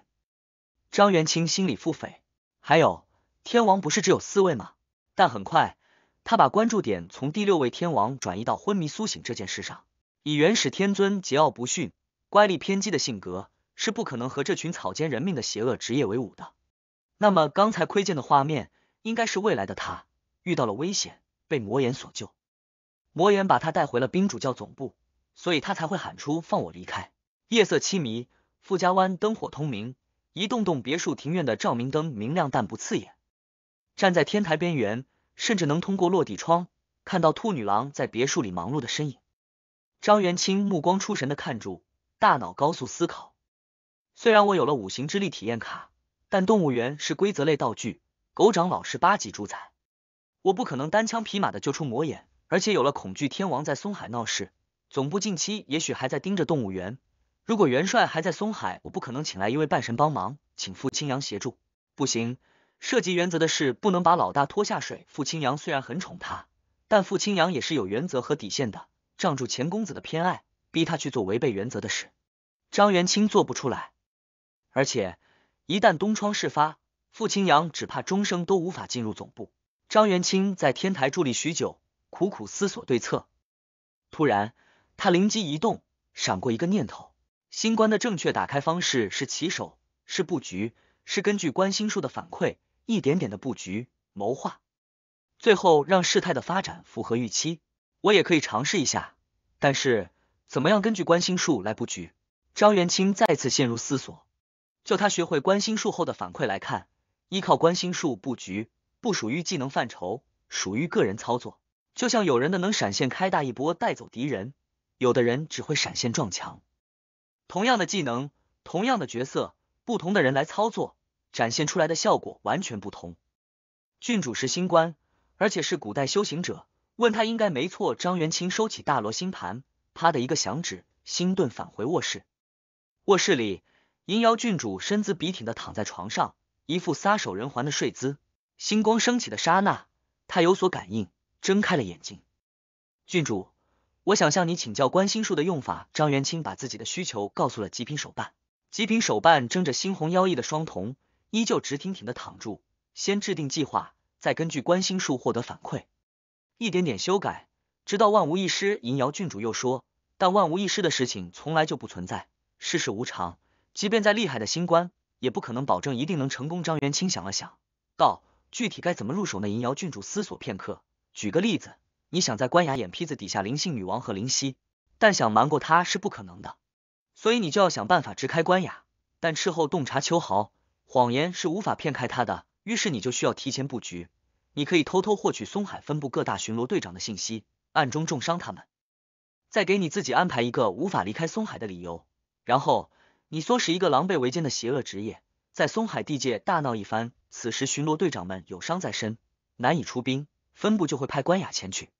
张元清心里腹诽。还有，天王不是只有四位吗？但很快，他把关注点从第六位天王转移到昏迷苏醒这件事上。以元始天尊桀骜不驯、乖戾偏激的性格，是不可能和这群草菅人命的邪恶职业为伍的。那么刚才窥见的画面，应该是未来的他。遇到了危险，被魔眼所救，魔眼把他带回了冰主教总部，所以他才会喊出放我离开。夜色凄迷，富家湾灯火通明，一栋栋别墅庭院的照明灯明亮但不刺眼。站在天台边缘，甚至能通过落地窗看到兔女郎在别墅里忙碌的身影。张元清目光出神的看住，大脑高速思考。虽然我有了五行之力体验卡，但动物园是规则类道具，狗长老是八级主宰。我不可能单枪匹马的救出魔眼，而且有了恐惧天王在松海闹事，总部近期也许还在盯着动物园。如果元帅还在松海，我不可能请来一位半神帮忙，请傅青阳协助。不行，涉及原则的事，不能把老大拖下水。傅青阳虽然很宠他，但傅青阳也是有原则和底线的，仗住钱公子的偏爱，逼他去做违背原则的事，张元清做不出来。而且一旦东窗事发，傅青阳只怕终生都无法进入总部。张元清在天台伫立许久，苦苦思索对策。突然，他灵机一动，闪过一个念头：新关的正确打开方式是起手，是布局，是根据关心术的反馈，一点点的布局谋划，最后让事态的发展符合预期。我也可以尝试一下，但是怎么样根据关心术来布局？张元清再次陷入思索。就他学会关心术后的反馈来看，依靠关心术布局。不属于技能范畴，属于个人操作。就像有人的能闪现开大一波带走敌人，有的人只会闪现撞墙。同样的技能，同样的角色，不同的人来操作，展现出来的效果完全不同。郡主是新官，而且是古代修行者，问他应该没错。张元清收起大罗星盘，啪的一个响指，星遁返回卧室。卧室里，银瑶郡主身姿笔挺的躺在床上，一副撒手人寰的睡姿。星光升起的刹那，他有所感应，睁开了眼睛。郡主，我想向你请教观星术的用法。张元清把自己的需求告诉了极品手办，极品手办睁着猩红妖异的双瞳，依旧直挺挺的躺住。先制定计划，再根据观星术获得反馈，一点点修改，直到万无一失。银瑶郡主又说：“但万无一失的事情从来就不存在，世事无常，即便再厉害的星官，也不可能保证一定能成功。”张元清想了想，道。具体该怎么入手呢？银瑶郡主思索片刻，举个例子，你想在关雅眼皮子底下灵性女王和灵犀，但想瞒过她是不可能的，所以你就要想办法直开关雅，但事后洞察秋毫，谎言是无法骗开他的。于是你就需要提前布局，你可以偷偷获取松海分部各大巡逻队长的信息，暗中重伤他们，再给你自己安排一个无法离开松海的理由，然后你唆使一个狼狈为奸的邪恶职业。在松海地界大闹一番，此时巡逻队长们有伤在身，难以出兵，分部就会派关雅前去。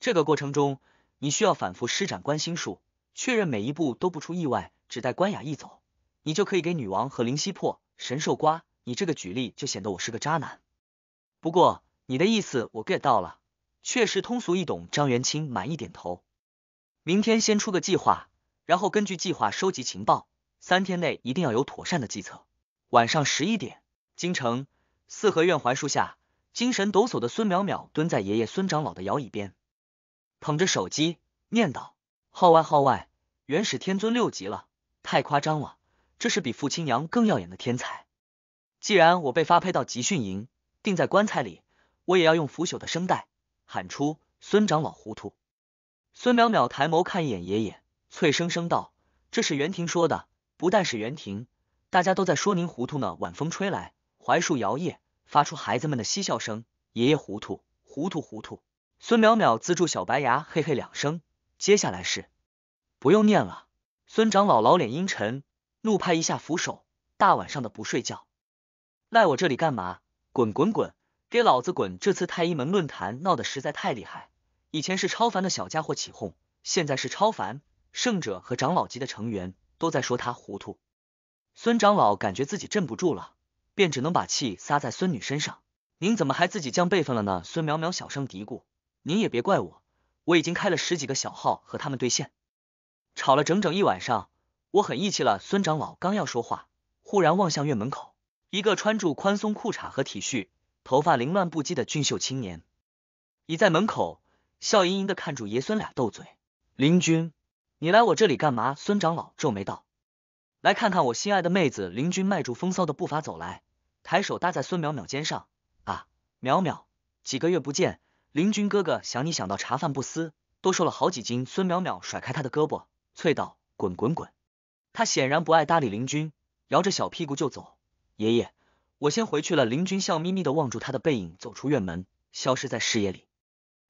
这个过程中，你需要反复施展关心术，确认每一步都不出意外。只待关雅一走，你就可以给女王和灵犀破神兽瓜。你这个举例就显得我是个渣男。不过你的意思我 get 到了，确实通俗易懂。张元清满意点头。明天先出个计划，然后根据计划收集情报，三天内一定要有妥善的计策。晚上十一点，京城四合院槐树下，精神抖擞的孙淼淼蹲在爷爷孙长老的摇椅边，捧着手机念叨：“号外号外，元始天尊六级了！太夸张了，这是比父亲娘更耀眼的天才。既然我被发配到集训营，定在棺材里，我也要用腐朽的声带喊出‘孙长老糊涂’。”孙淼淼抬眸看一眼爷爷，脆生生道：“这是袁婷说的，不但是袁婷。”大家都在说您糊涂呢。晚风吹来，槐树摇曳，发出孩子们的嬉笑声。爷爷糊涂，糊涂糊涂。孙淼淼资助小白牙，嘿嘿两声。接下来是不用念了。孙长老老脸阴沉，怒拍一下扶手。大晚上的不睡觉，赖我这里干嘛？滚滚滚，给老子滚！这次太医门论坛闹得实在太厉害。以前是超凡的小家伙起哄，现在是超凡圣者和长老级的成员都在说他糊涂。孙长老感觉自己镇不住了，便只能把气撒在孙女身上。您怎么还自己降辈分了呢？孙淼淼小声嘀咕。您也别怪我，我已经开了十几个小号和他们对线，吵了整整一晚上。我很义气了。孙长老刚要说话，忽然望向院门口，一个穿着宽松裤衩和体恤，头发凌乱不羁的俊秀青年，倚在门口笑盈盈的看住爷孙俩斗嘴。林君，你来我这里干嘛？孙长老皱眉道。来看看我心爱的妹子林君，迈住风骚的步伐走来，抬手搭在孙淼淼肩上啊，淼淼，几个月不见，林君哥哥想你想到茶饭不思，多瘦了好几斤。孙淼淼甩开他的胳膊，啐道：“滚滚滚！”他显然不爱搭理林君，摇着小屁股就走。爷爷，我先回去了。林君笑眯眯的望住他的背影，走出院门，消失在视野里。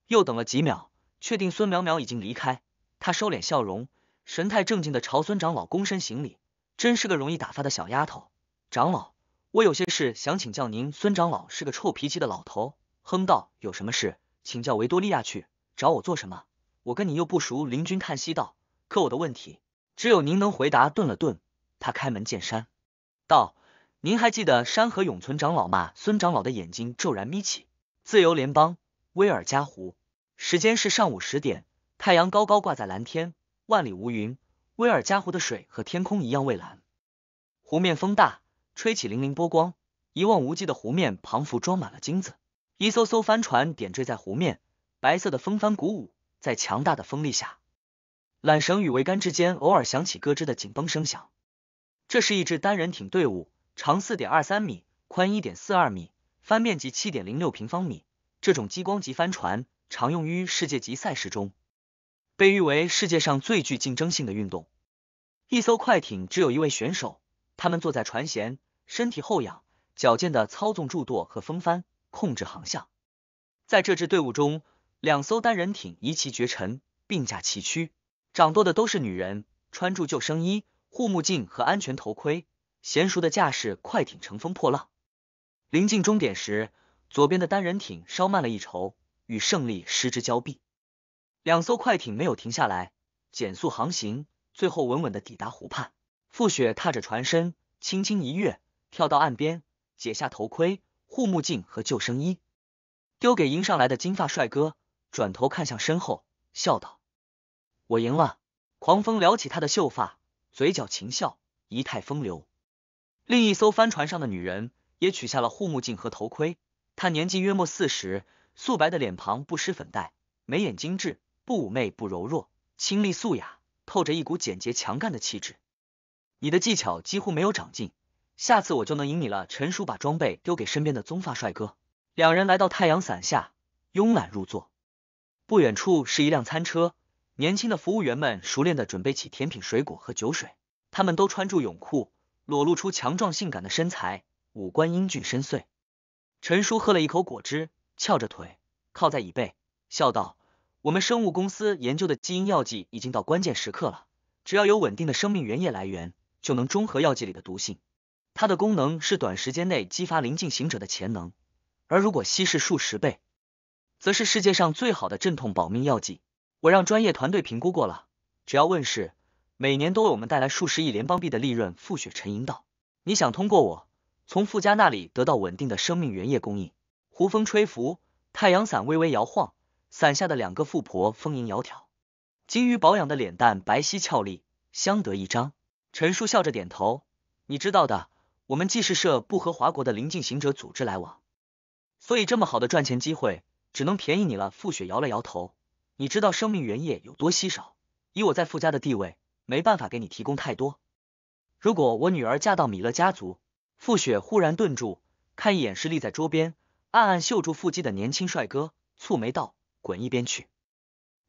又等了几秒，确定孙淼淼已经离开，他收敛笑容，神态正经的朝孙长老躬身行礼。真是个容易打发的小丫头，长老，我有些事想请教您。孙长老是个臭脾气的老头，哼道，有什么事请教维多利亚去，找我做什么？我跟你又不熟。林君叹息道，可我的问题只有您能回答。顿了顿，他开门见山道，您还记得山河永存长老吗？孙长老的眼睛骤然眯起。自由联邦，威尔加湖，时间是上午十点，太阳高高挂在蓝天，万里无云。威尔加湖的水和天空一样蔚蓝，湖面风大，吹起粼粼波光，一望无际的湖面仿佛装满了金子，一艘艘帆船点缀在湖面，白色的风帆鼓舞，在强大的风力下，缆绳与桅杆之间偶尔响起咯吱的紧绷声响。这是一支单人艇队伍，长四点二三米，宽一点四二米，帆面积七点零六平方米。这种激光级帆船常用于世界级赛事中，被誉为世界上最具竞争性的运动。一艘快艇只有一位选手，他们坐在船舷，身体后仰，矫健的操纵柱舵和风帆，控制航向。在这支队伍中，两艘单人艇一骑绝尘，并驾齐驱。掌舵的都是女人，穿住救生衣、护目镜和安全头盔，娴熟的驾驶快艇乘风破浪。临近终点时，左边的单人艇稍慢了一筹，与胜利失之交臂。两艘快艇没有停下来，减速航行。最后稳稳的抵达湖畔，傅雪踏着船身，轻轻一跃，跳到岸边，解下头盔、护目镜和救生衣，丢给迎上来的金发帅哥，转头看向身后，笑道：“我赢了。”狂风撩起他的秀发，嘴角噙笑，仪态风流。另一艘帆船上的女人也取下了护目镜和头盔，她年纪约莫四十，素白的脸庞不施粉黛，眉眼精致，不妩媚不柔弱，清丽素雅。透着一股简洁强干的气质，你的技巧几乎没有长进，下次我就能赢你了。陈叔把装备丢给身边的棕发帅哥，两人来到太阳伞下，慵懒入座。不远处是一辆餐车，年轻的服务员们熟练的准备起甜品、水果和酒水，他们都穿住泳裤，裸露出强壮性感的身材，五官英俊深邃。陈叔喝了一口果汁，翘着腿，靠在椅背，笑道。我们生物公司研究的基因药剂已经到关键时刻了，只要有稳定的生命原液来源，就能中和药剂里的毒性。它的功能是短时间内激发临近行者的潜能，而如果稀释数十倍，则是世界上最好的镇痛保命药剂。我让专业团队评估过了，只要问世，每年都为我们带来数十亿联邦币的利润。傅雪沉吟道：“你想通过我从傅家那里得到稳定的生命原液供应？”胡风吹拂，太阳伞微微摇晃。伞下的两个富婆丰盈窈窕，金鱼保养的脸蛋白皙俏丽，相得益彰。陈叔笑着点头，你知道的，我们纪事社不和华国的临近行者组织来往，所以这么好的赚钱机会只能便宜你了。傅雪摇了摇头，你知道生命原液有多稀少，以我在傅家的地位，没办法给你提供太多。如果我女儿嫁到米勒家族，傅雪忽然顿住，看一眼是立在桌边，暗暗秀住腹肌的年轻帅哥，蹙眉道。滚一边去！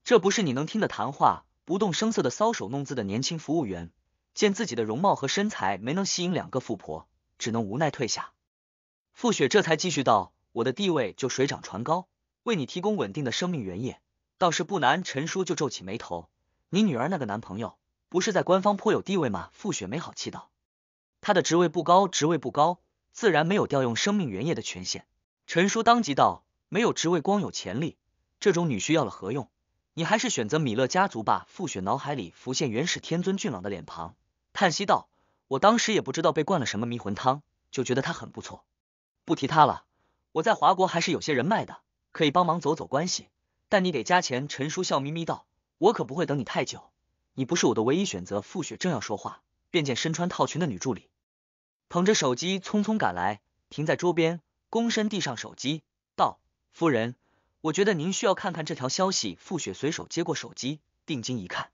这不是你能听的谈话。不动声色的搔首弄姿的年轻服务员，见自己的容貌和身材没能吸引两个富婆，只能无奈退下。傅雪这才继续道：“我的地位就水涨船高，为你提供稳定的生命原液，倒是不难。”陈叔就皱起眉头：“你女儿那个男朋友，不是在官方颇有地位吗？”傅雪没好气道：“他的职位不高，职位不高，自然没有调用生命原液的权限。”陈叔当即道：“没有职位，光有潜力。”这种女婿要了何用？你还是选择米勒家族吧。傅雪脑海里浮现原始天尊俊朗的脸庞，叹息道：“我当时也不知道被灌了什么迷魂汤，就觉得他很不错。不提他了，我在华国还是有些人脉的，可以帮忙走走关系。但你得加钱。”陈叔笑眯眯道：“我可不会等你太久，你不是我的唯一选择。”傅雪正要说话，便见身穿套裙的女助理捧着手机匆匆赶来，停在桌边，躬身递上手机，道：“夫人。”我觉得您需要看看这条消息。傅雪随手接过手机，定睛一看，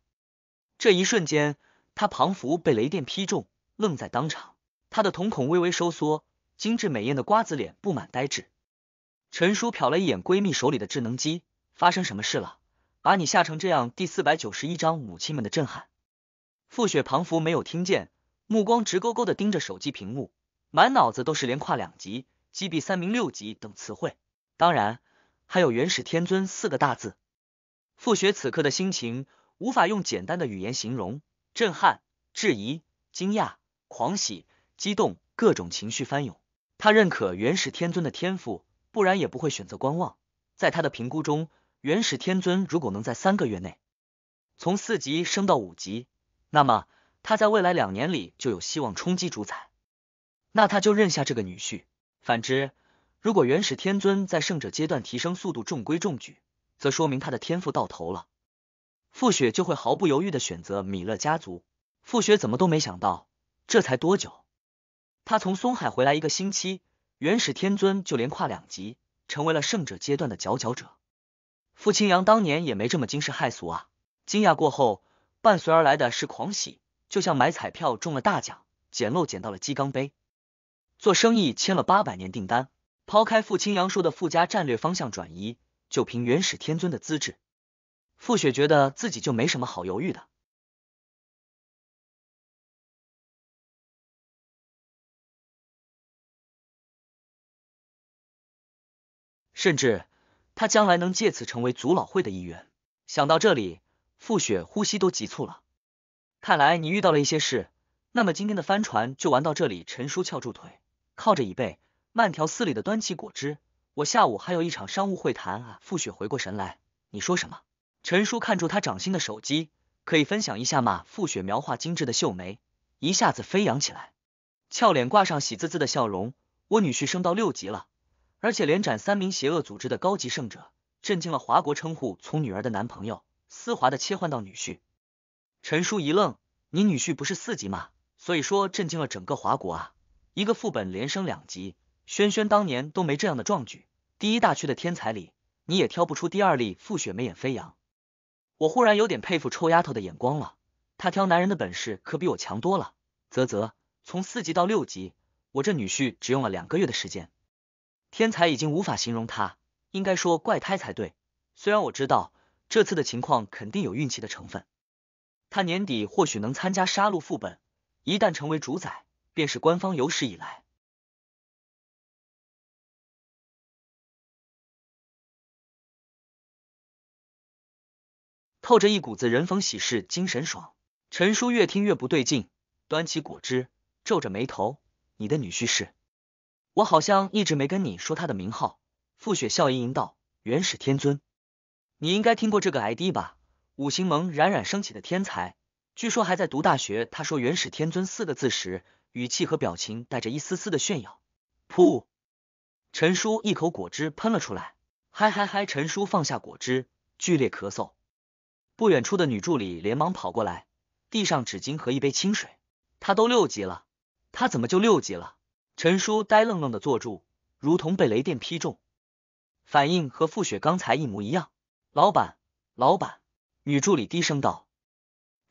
这一瞬间，她庞福被雷电劈中，愣在当场。她的瞳孔微微收缩，精致美艳的瓜子脸布满呆滞。陈叔瞟了一眼闺蜜手里的智能机，发生什么事了？把你吓成这样！第四百九十一章母亲们的震撼。傅雪庞福没有听见，目光直勾勾的盯着手机屏幕，满脑子都是连跨两级、击毙三名六级等词汇。当然。还有“元始天尊”四个大字，傅学此刻的心情无法用简单的语言形容，震撼、质疑、惊讶、狂喜、激动，各种情绪翻涌。他认可元始天尊的天赋，不然也不会选择观望。在他的评估中，元始天尊如果能在三个月内从四级升到五级，那么他在未来两年里就有希望冲击主宰。那他就认下这个女婿；反之，如果元始天尊在圣者阶段提升速度中规中矩，则说明他的天赋到头了。傅雪就会毫不犹豫的选择米勒家族。傅雪怎么都没想到，这才多久，他从松海回来一个星期，元始天尊就连跨两级，成为了圣者阶段的佼佼者。傅清扬当年也没这么惊世骇俗啊！惊讶过后，伴随而来的是狂喜，就像买彩票中了大奖，捡漏捡到了鸡缸杯，做生意签了八百年订单。抛开傅青阳说的傅家战略方向转移，就凭元始天尊的资质，傅雪觉得自己就没什么好犹豫的。甚至他将来能借此成为祖老会的一员。想到这里，傅雪呼吸都急促了。看来你遇到了一些事。那么今天的帆船就玩到这里。陈叔翘住腿，靠着椅背。慢条斯理的端起果汁，我下午还有一场商务会谈啊！傅雪回过神来，你说什么？陈叔看住他掌心的手机，可以分享一下吗？傅雪描画精致的秀眉一下子飞扬起来，俏脸挂上喜滋滋的笑容。我女婿升到六级了，而且连斩三名邪恶组织的高级圣者，震惊了华国。称呼从女儿的男朋友，丝滑的切换到女婿。陈叔一愣，你女婿不是四级吗？所以说震惊了整个华国啊！一个副本连升两级。轩轩当年都没这样的壮举，第一大区的天才里，你也挑不出第二例。傅雪眉眼飞扬，我忽然有点佩服臭丫头的眼光了，她挑男人的本事可比我强多了。啧啧，从四级到六级，我这女婿只用了两个月的时间，天才已经无法形容他，应该说怪胎才对。虽然我知道这次的情况肯定有运气的成分，他年底或许能参加杀戮副本，一旦成为主宰，便是官方有史以来。透着一股子人逢喜事精神爽。陈叔越听越不对劲，端起果汁，皱着眉头：“你的女婿是……我好像一直没跟你说他的名号。”傅雪笑盈盈道：“元始天尊，你应该听过这个 ID 吧？五行盟冉冉升起的天才，据说还在读大学。”他说“元始天尊”四个字时，语气和表情带着一丝丝的炫耀。噗！陈叔一口果汁喷了出来，嗨嗨嗨！陈叔放下果汁，剧烈咳嗽。不远处的女助理连忙跑过来，递上纸巾和一杯清水。她都六级了，她怎么就六级了？陈叔呆愣愣的坐住，如同被雷电劈中，反应和傅雪刚才一模一样。老板，老板！女助理低声道。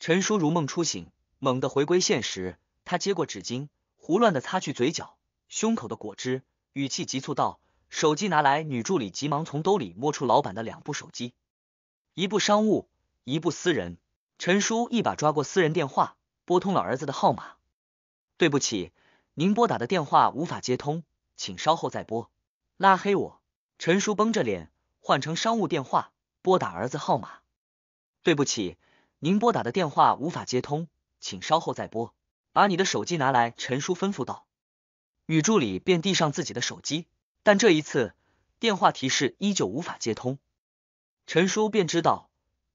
陈叔如梦初醒，猛地回归现实。他接过纸巾，胡乱的擦去嘴角、胸口的果汁，语气急促道：“手机拿来！”女助理急忙从兜里摸出老板的两部手机，一部商务。一部私人，陈叔一把抓过私人电话，拨通了儿子的号码。对不起，您拨打的电话无法接通，请稍后再拨。拉黑我！陈叔绷着脸，换成商务电话拨打儿子号码。对不起，您拨打的电话无法接通，请稍后再拨。把你的手机拿来，陈叔吩咐道。女助理便递上自己的手机，但这一次电话提示依旧无法接通。陈叔便知道。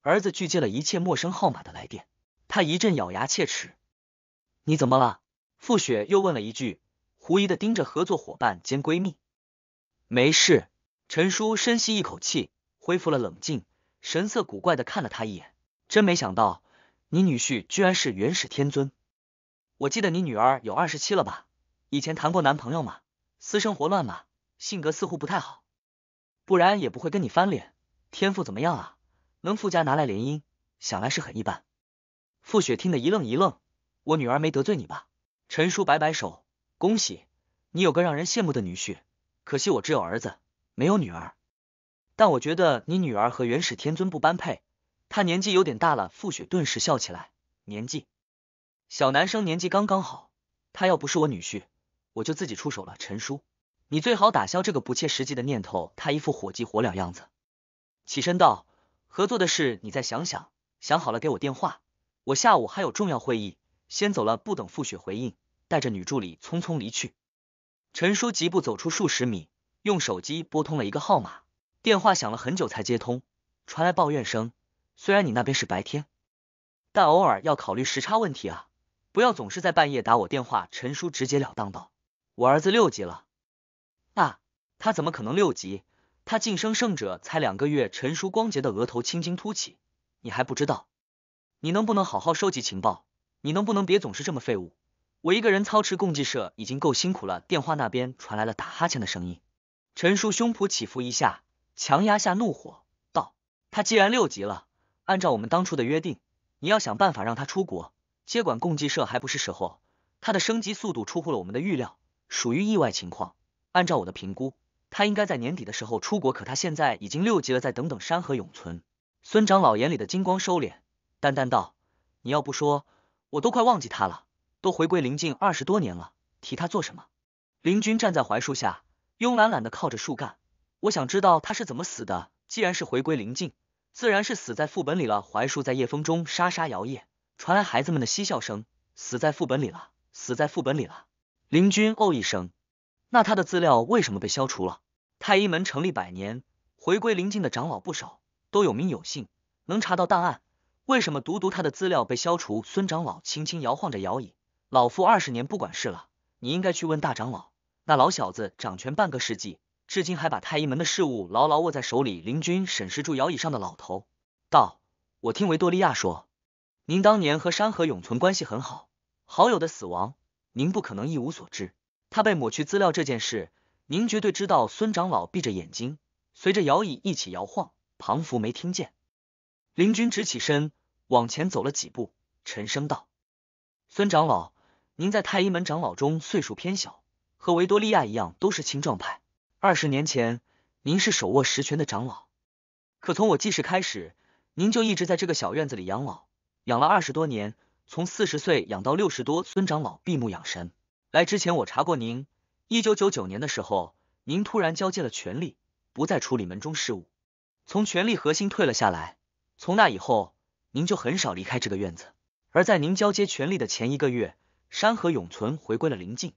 儿子拒接了一切陌生号码的来电，他一阵咬牙切齿。你怎么了？傅雪又问了一句，狐疑的盯着合作伙伴兼闺蜜。没事。陈叔深吸一口气，恢复了冷静，神色古怪的看了他一眼。真没想到，你女婿居然是元始天尊。我记得你女儿有二十七了吧？以前谈过男朋友吗？私生活乱吗？性格似乎不太好，不然也不会跟你翻脸。天赋怎么样啊？能富家拿来联姻，想来是很一般。傅雪听得一愣一愣，我女儿没得罪你吧？陈叔摆摆手，恭喜你有个让人羡慕的女婿。可惜我只有儿子，没有女儿。但我觉得你女儿和元始天尊不般配，他年纪有点大了。傅雪顿时笑起来，年纪小男生年纪刚刚好。他要不是我女婿，我就自己出手了。陈叔，你最好打消这个不切实际的念头。他一副火急火燎样子，起身道。合作的事，你再想想，想好了给我电话。我下午还有重要会议，先走了。不等傅雪回应，带着女助理匆匆离去。陈叔疾步走出数十米，用手机拨通了一个号码，电话响了很久才接通，传来抱怨声。虽然你那边是白天，但偶尔要考虑时差问题啊，不要总是在半夜打我电话。陈叔直截了当道：“我儿子六级了，啊，他怎么可能六级？”他晋升圣者才两个月，陈叔光洁的额头青筋凸起。你还不知道？你能不能好好收集情报？你能不能别总是这么废物？我一个人操持共济社已经够辛苦了。电话那边传来了打哈欠的声音。陈叔胸脯起伏一下，强压下怒火，道：“他既然六级了，按照我们当初的约定，你要想办法让他出国接管共济社，还不是时候。他的升级速度出乎了我们的预料，属于意外情况。按照我的评估。”他应该在年底的时候出国，可他现在已经六级了，再等等。山河永存，孙长老眼里的金光收敛，淡淡道：“你要不说，我都快忘记他了。都回归灵境二十多年了，提他做什么？”林军站在槐树下，慵懒懒的靠着树干。我想知道他是怎么死的。既然是回归灵境，自然是死在副本里了。槐树在夜风中沙沙摇曳，传来孩子们的嬉笑声。死在副本里了，死在副本里了。林军哦一声，那他的资料为什么被消除了？太医门成立百年，回归灵境的长老不少，都有名有姓，能查到档案。为什么独独他的资料被消除？孙长老轻轻摇晃着摇椅，老夫二十年不管事了。你应该去问大长老，那老小子掌权半个世纪，至今还把太医门的事务牢牢握在手里。林军审视住摇椅上的老头，道：“我听维多利亚说，您当年和山河永存关系很好，好友的死亡，您不可能一无所知。他被抹去资料这件事。”您绝对知道，孙长老闭着眼睛，随着摇椅一起摇晃，庞福没听见。林军直起身，往前走了几步，沉声道：“孙长老，您在太医门长老中岁数偏小，和维多利亚一样，都是青壮派。二十年前，您是手握实权的长老，可从我记事开始，您就一直在这个小院子里养老，养了二十多年，从四十岁养到六十多。孙长老闭目养神，来之前我查过您。”一九九九年的时候，您突然交接了权力，不再处理门中事务，从权力核心退了下来。从那以后，您就很少离开这个院子。而在您交接权力的前一个月，山河永存回归了灵境。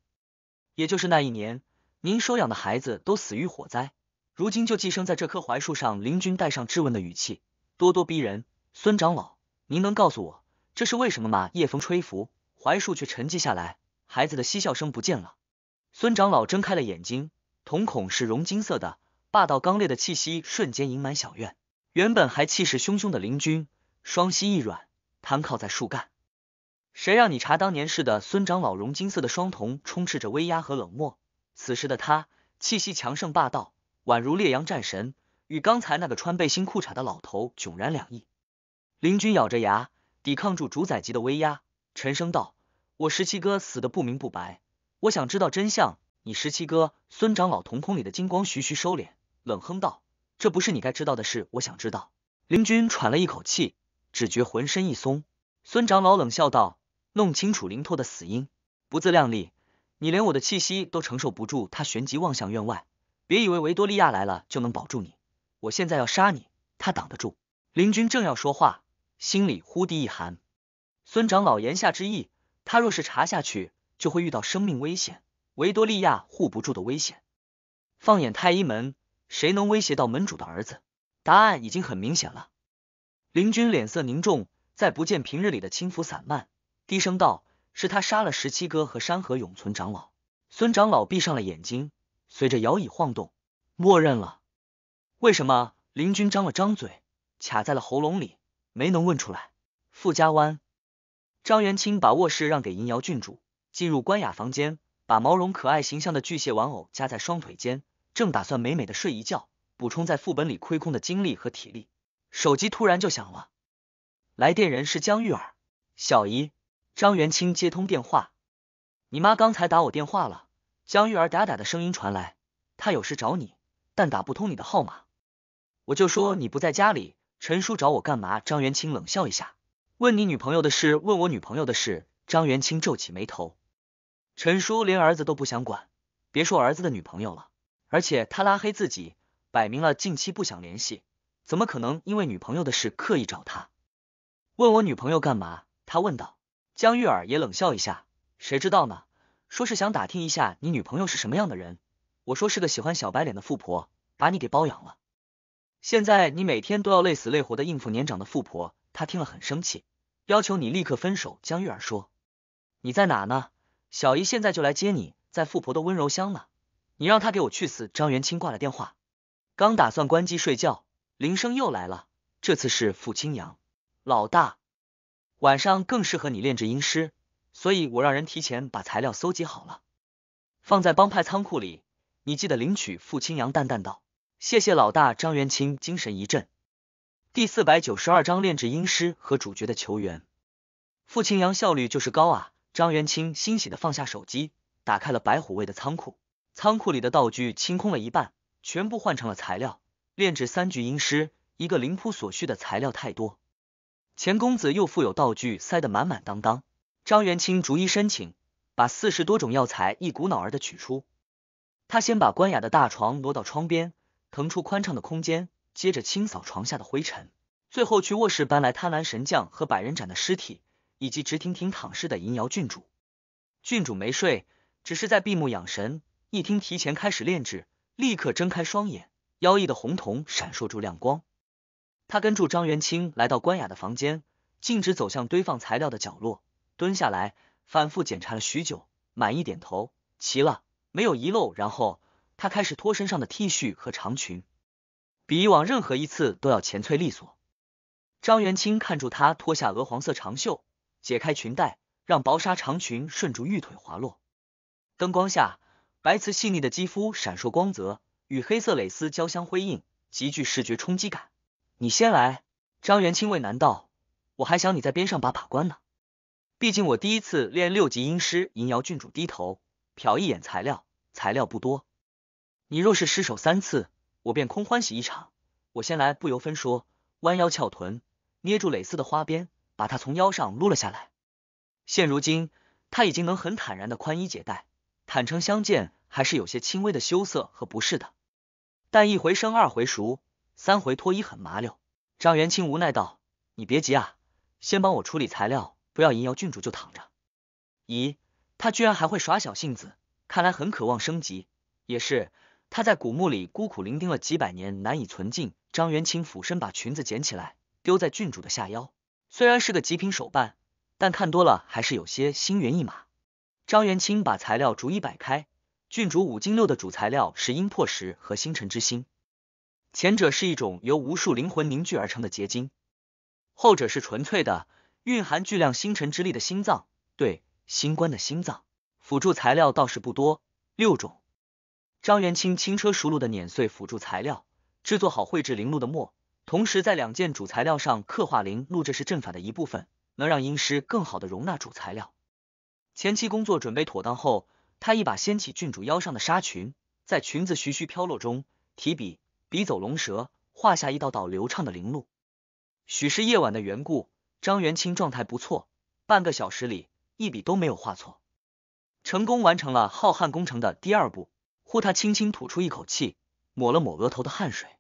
也就是那一年，您收养的孩子都死于火灾。如今就寄生在这棵槐树上。林军带上质问的语气，咄咄逼人。孙长老，您能告诉我这是为什么吗？夜风吹拂，槐树却沉寂下来，孩子的嬉笑声不见了。孙长老睁开了眼睛，瞳孔是融金色的，霸道刚烈的气息瞬间盈满小院。原本还气势汹汹的林军，双膝一软，瘫靠在树干。谁让你查当年事的？孙长老融金色的双瞳充斥着威压和冷漠，此时的他气息强盛霸道，宛如烈阳战神，与刚才那个穿背心裤衩的老头迥然两异。林军咬着牙，抵抗住主宰级的威压，沉声道：“我十七哥死的不明不白。”我想知道真相。你十七哥孙长老瞳孔里的金光徐徐收敛，冷哼道：“这不是你该知道的事。”我想知道。林军喘了一口气，只觉浑身一松。孙长老冷笑道：“弄清楚林拓的死因，不自量力，你连我的气息都承受不住。”他旋即望向院外，别以为维多利亚来了就能保住你。我现在要杀你，他挡得住。林军正要说话，心里忽地一寒。孙长老言下之意，他若是查下去。就会遇到生命危险，维多利亚护不住的危险。放眼太医门，谁能威胁到门主的儿子？答案已经很明显了。林军脸色凝重，再不见平日里的轻浮散漫，低声道：“是他杀了十七哥和山河永存长老。”孙长老闭上了眼睛，随着摇椅晃动，默认了。为什么？林军张了张嘴，卡在了喉咙里，没能问出来。傅家湾，张元清把卧室让给银瑶郡主。进入关雅房间，把毛绒可爱形象的巨蟹玩偶夹在双腿间，正打算美美的睡一觉，补充在副本里亏空的精力和体力。手机突然就响了，来电人是江玉儿，小姨张元清接通电话。你妈刚才打我电话了，江玉儿嗲嗲的声音传来，她有事找你，但打不通你的号码。我就说你不在家里，陈叔找我干嘛？张元清冷笑一下，问你女朋友的事？问我女朋友的事？张元清皱起眉头。陈叔连儿子都不想管，别说儿子的女朋友了。而且他拉黑自己，摆明了近期不想联系，怎么可能因为女朋友的事刻意找他？问我女朋友干嘛？他问道。江玉儿也冷笑一下，谁知道呢？说是想打听一下你女朋友是什么样的人。我说是个喜欢小白脸的富婆，把你给包养了。现在你每天都要累死累活的应付年长的富婆。他听了很生气，要求你立刻分手。江玉儿说：“你在哪呢？”小姨现在就来接你，在富婆的温柔乡呢，你让她给我去死！张元清挂了电话，刚打算关机睡觉，铃声又来了，这次是傅清扬，老大，晚上更适合你炼制阴尸，所以我让人提前把材料搜集好了，放在帮派仓库里，你记得领取。傅清扬淡淡道：“谢谢老大。”张元清精神一振。第四百九十二章炼制阴尸和主角的求援，傅清扬效率就是高啊。张元清欣喜地放下手机，打开了白虎卫的仓库。仓库里的道具清空了一半，全部换成了材料，炼制三具阴尸。一个灵铺所需的材料太多，钱公子又富有道具，塞得满满当当。张元清逐一申请，把四十多种药材一股脑儿的取出。他先把关雅的大床挪到窗边，腾出宽敞的空间，接着清扫床下的灰尘，最后去卧室搬来贪婪神将和百人斩的尸体。以及直挺挺躺尸的银瑶郡主，郡主没睡，只是在闭目养神。一听提前开始炼制，立刻睁开双眼，妖异的红瞳闪烁住亮光。他跟住张元清来到关雅的房间，径直走向堆放材料的角落，蹲下来，反复检查了许久，满意点头，齐了，没有遗漏。然后他开始脱身上的 T 恤和长裙，比以往任何一次都要前脆利索。张元清看住他脱下鹅黄色长袖。解开裙带，让薄纱长裙顺着玉腿滑落。灯光下，白瓷细腻的肌肤闪烁光泽，与黑色蕾丝交相辉映，极具视觉冲击感。你先来，张元清为难道？我还想你在边上把把关呢。毕竟我第一次练六级阴师银瑶郡主低头瞟一眼材料，材料不多。你若是失手三次，我便空欢喜一场。我先来，不由分说，弯腰翘臀，捏住蕾丝的花边。把他从腰上撸了下来，现如今他已经能很坦然的宽衣解带，坦诚相见，还是有些轻微的羞涩和不适的。但一回生二回熟，三回脱衣很麻溜。张元清无奈道：“你别急啊，先帮我处理材料，不要银瑶郡主就躺着。”咦，他居然还会耍小性子，看来很渴望升级。也是，他在古墓里孤苦伶仃了几百年，难以存进。张元清俯身把裙子捡起来，丢在郡主的下腰。虽然是个极品手办，但看多了还是有些心猿意马。张元清把材料逐一摆开，郡主五金六的主材料是阴魄石和星辰之心，前者是一种由无数灵魂凝聚而成的结晶，后者是纯粹的、蕴含巨量星辰之力的心脏，对，星官的心脏。辅助材料倒是不多，六种。张元清轻车熟路的碾碎辅助材料，制作好绘制灵录的墨。同时，在两件主材料上刻画灵路，这是阵法的一部分，能让阴师更好的容纳主材料。前期工作准备妥当后，他一把掀起郡主腰上的纱裙，在裙子徐徐飘落中，提笔，笔走龙蛇，画下一道道流畅的灵路。许是夜晚的缘故，张元清状态不错，半个小时里一笔都没有画错，成功完成了浩瀚工程的第二步。忽，他轻轻吐出一口气，抹了抹额头的汗水。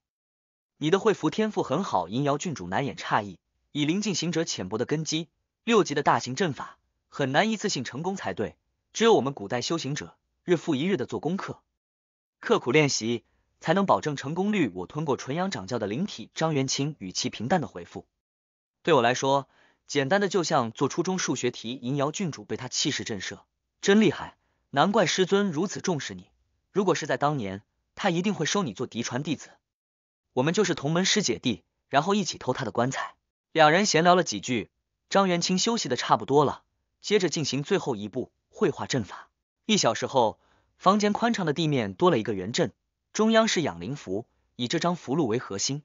你的会符天赋很好，银瑶郡主难掩诧异。以灵境行者浅薄的根基，六级的大型阵法很难一次性成功才对。只有我们古代修行者日复一日的做功课、刻苦练习，才能保证成功率。我吞过纯阳掌教的灵体，张元清语气平淡的回复：“对我来说，简单的就像做初中数学题。”银瑶郡主被他气势震慑，真厉害，难怪师尊如此重视你。如果是在当年，他一定会收你做嫡传弟子。我们就是同门师姐弟，然后一起偷他的棺材。两人闲聊了几句，张元清休息的差不多了，接着进行最后一步绘画阵法。一小时后，房间宽敞的地面多了一个圆阵，中央是养灵符，以这张符箓为核心，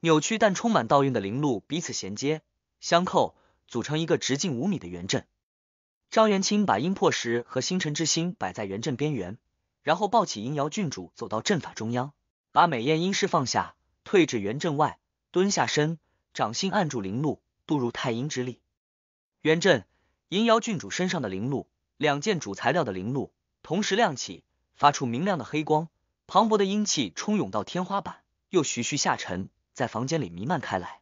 扭曲但充满道运的灵路彼此衔接相扣，组成一个直径五米的圆阵。张元清把阴魄石和星辰之心摆在圆阵边缘，然后抱起阴瑶郡主走到阵法中央，把美艳阴师放下。退至元阵外，蹲下身，掌心按住灵露，渡入太阴之力。元阵，银瑶郡主身上的灵露，两件主材料的灵露同时亮起，发出明亮的黑光，磅礴的阴气冲涌到天花板，又徐徐下沉，在房间里弥漫开来。